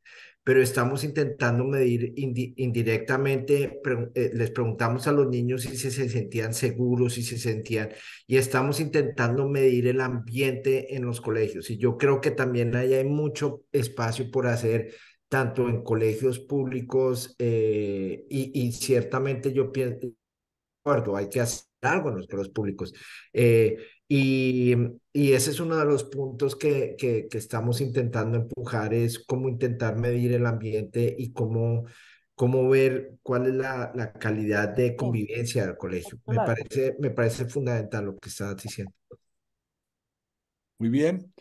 pero estamos intentando medir indirectamente, eh, les preguntamos a los niños si se, sentían seguros, si se sentían, y estamos intentando medir el ambiente en los colegios. Y yo creo que también hay mucho espacio por hacer, tanto en colegios públicos, eh, y, y, ciertamente yo pienso, hay que hacer algo en los colegios públicos. Eh, y, ese es uno de los puntos que, que, estamos intentando empujar, es cómo intentar medir el ambiente y cómo, cómo ver cuál es la, calidad de convivencia del colegio. Me parece, me parece fundamental lo que estás diciendo. Muy bien.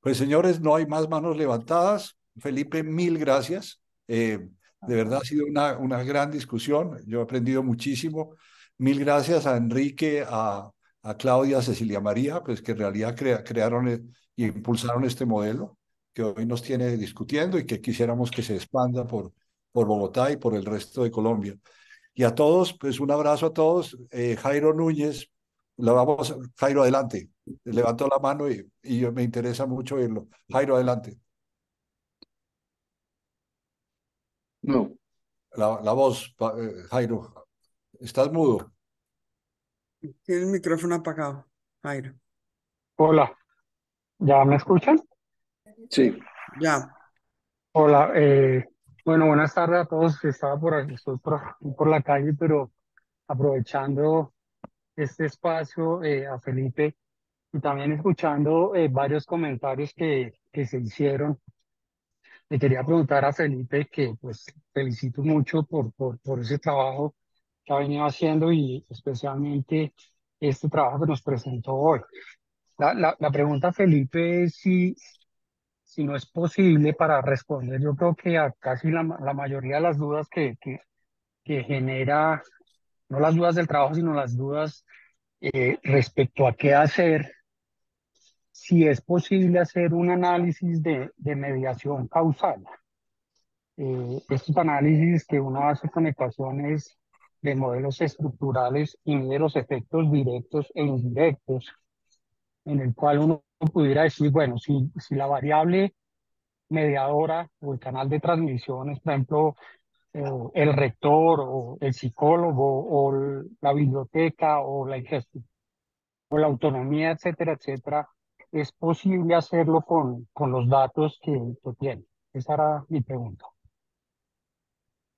Pues señores, no hay más manos levantadas. Felipe, mil gracias. Eh, de verdad ha sido una, una gran discusión. Yo he aprendido muchísimo. Mil gracias a Enrique, a a Claudia, a Cecilia María, pues que en realidad crearon e, y e impulsaron este modelo que hoy nos tiene discutiendo y que quisiéramos que se expanda por, por Bogotá y por el resto de Colombia. Y a todos, pues un abrazo a todos. Eh, Jairo Núñez, la vamos, Jairo, adelante. Levantó la mano y, y me interesa mucho oírlo. Jairo, adelante. No. La, voz, eh, Jairo. Estás mudo. Tiene el micrófono apagado, Jairo. Hola, ¿ya me escuchan? Sí. Ya. Hola, eh, bueno, buenas tardes a todos. Estaba por aquí, estoy por, la calle, pero aprovechando este espacio eh, a Felipe y también escuchando eh, varios comentarios que, que se hicieron. Le quería preguntar a Felipe que pues felicito mucho por, por, por ese trabajo que ha venido haciendo y especialmente este trabajo que nos presentó hoy. La, la, pregunta, Felipe, es si, si no es posible para responder, yo creo que a casi la, la mayoría de las dudas que, que, que, genera, no las dudas del trabajo, sino las dudas eh, respecto a qué hacer, si es posible hacer un análisis de, de mediación causal. Eh, estos análisis que uno hace con ecuaciones de modelos estructurales y de los efectos directos e indirectos, en el cual uno pudiera decir, bueno, si, si la variable mediadora o el canal de transmisión es, por ejemplo, eh, el rector o el psicólogo o la biblioteca o la o la autonomía, etcétera, etcétera, es posible hacerlo con, con los datos que, que tiene. Esa era mi pregunta.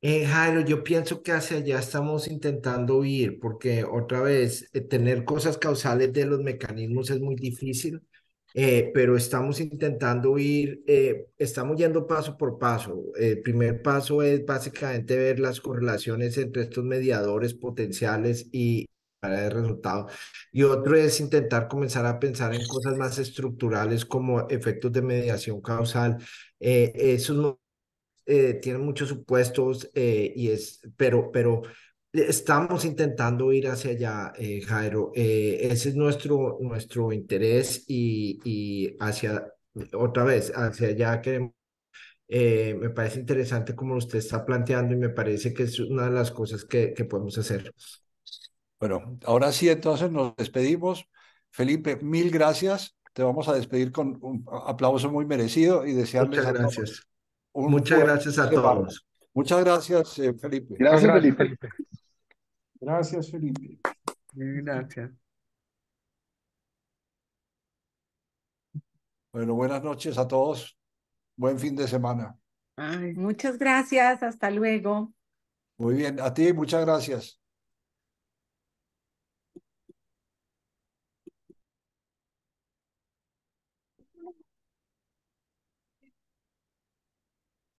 Eh, Jairo, yo pienso que hacia allá estamos intentando ir, porque otra vez, eh, tener cosas causales de los mecanismos es muy difícil, eh, pero estamos intentando ir, estamos yendo paso por paso. El primer paso es básicamente ver las correlaciones entre estos mediadores potenciales y para el resultado. Y otro es intentar comenzar a pensar en cosas más estructurales como efectos de mediación causal. esos eh, tiene muchos supuestos, eh, y es, pero, pero estamos intentando ir hacia allá, eh, Jairo. ese es nuestro, nuestro interés y, hacia, otra vez, hacia allá queremos me parece interesante como usted está planteando y me parece que es una de las cosas que, que, podemos hacer. Bueno, ahora sí, entonces nos despedimos. Felipe, mil gracias. Te vamos a despedir con un aplauso muy merecido y desearles Muchas gracias. Muchas gracias a todos. Muchas gracias, eh, Felipe. Gracias, Felipe. Gracias, Felipe. Gracias. Bueno, buenas noches a todos. Buen fin de semana. Ay, muchas gracias. Hasta luego. Muy bien. A ti, muchas gracias.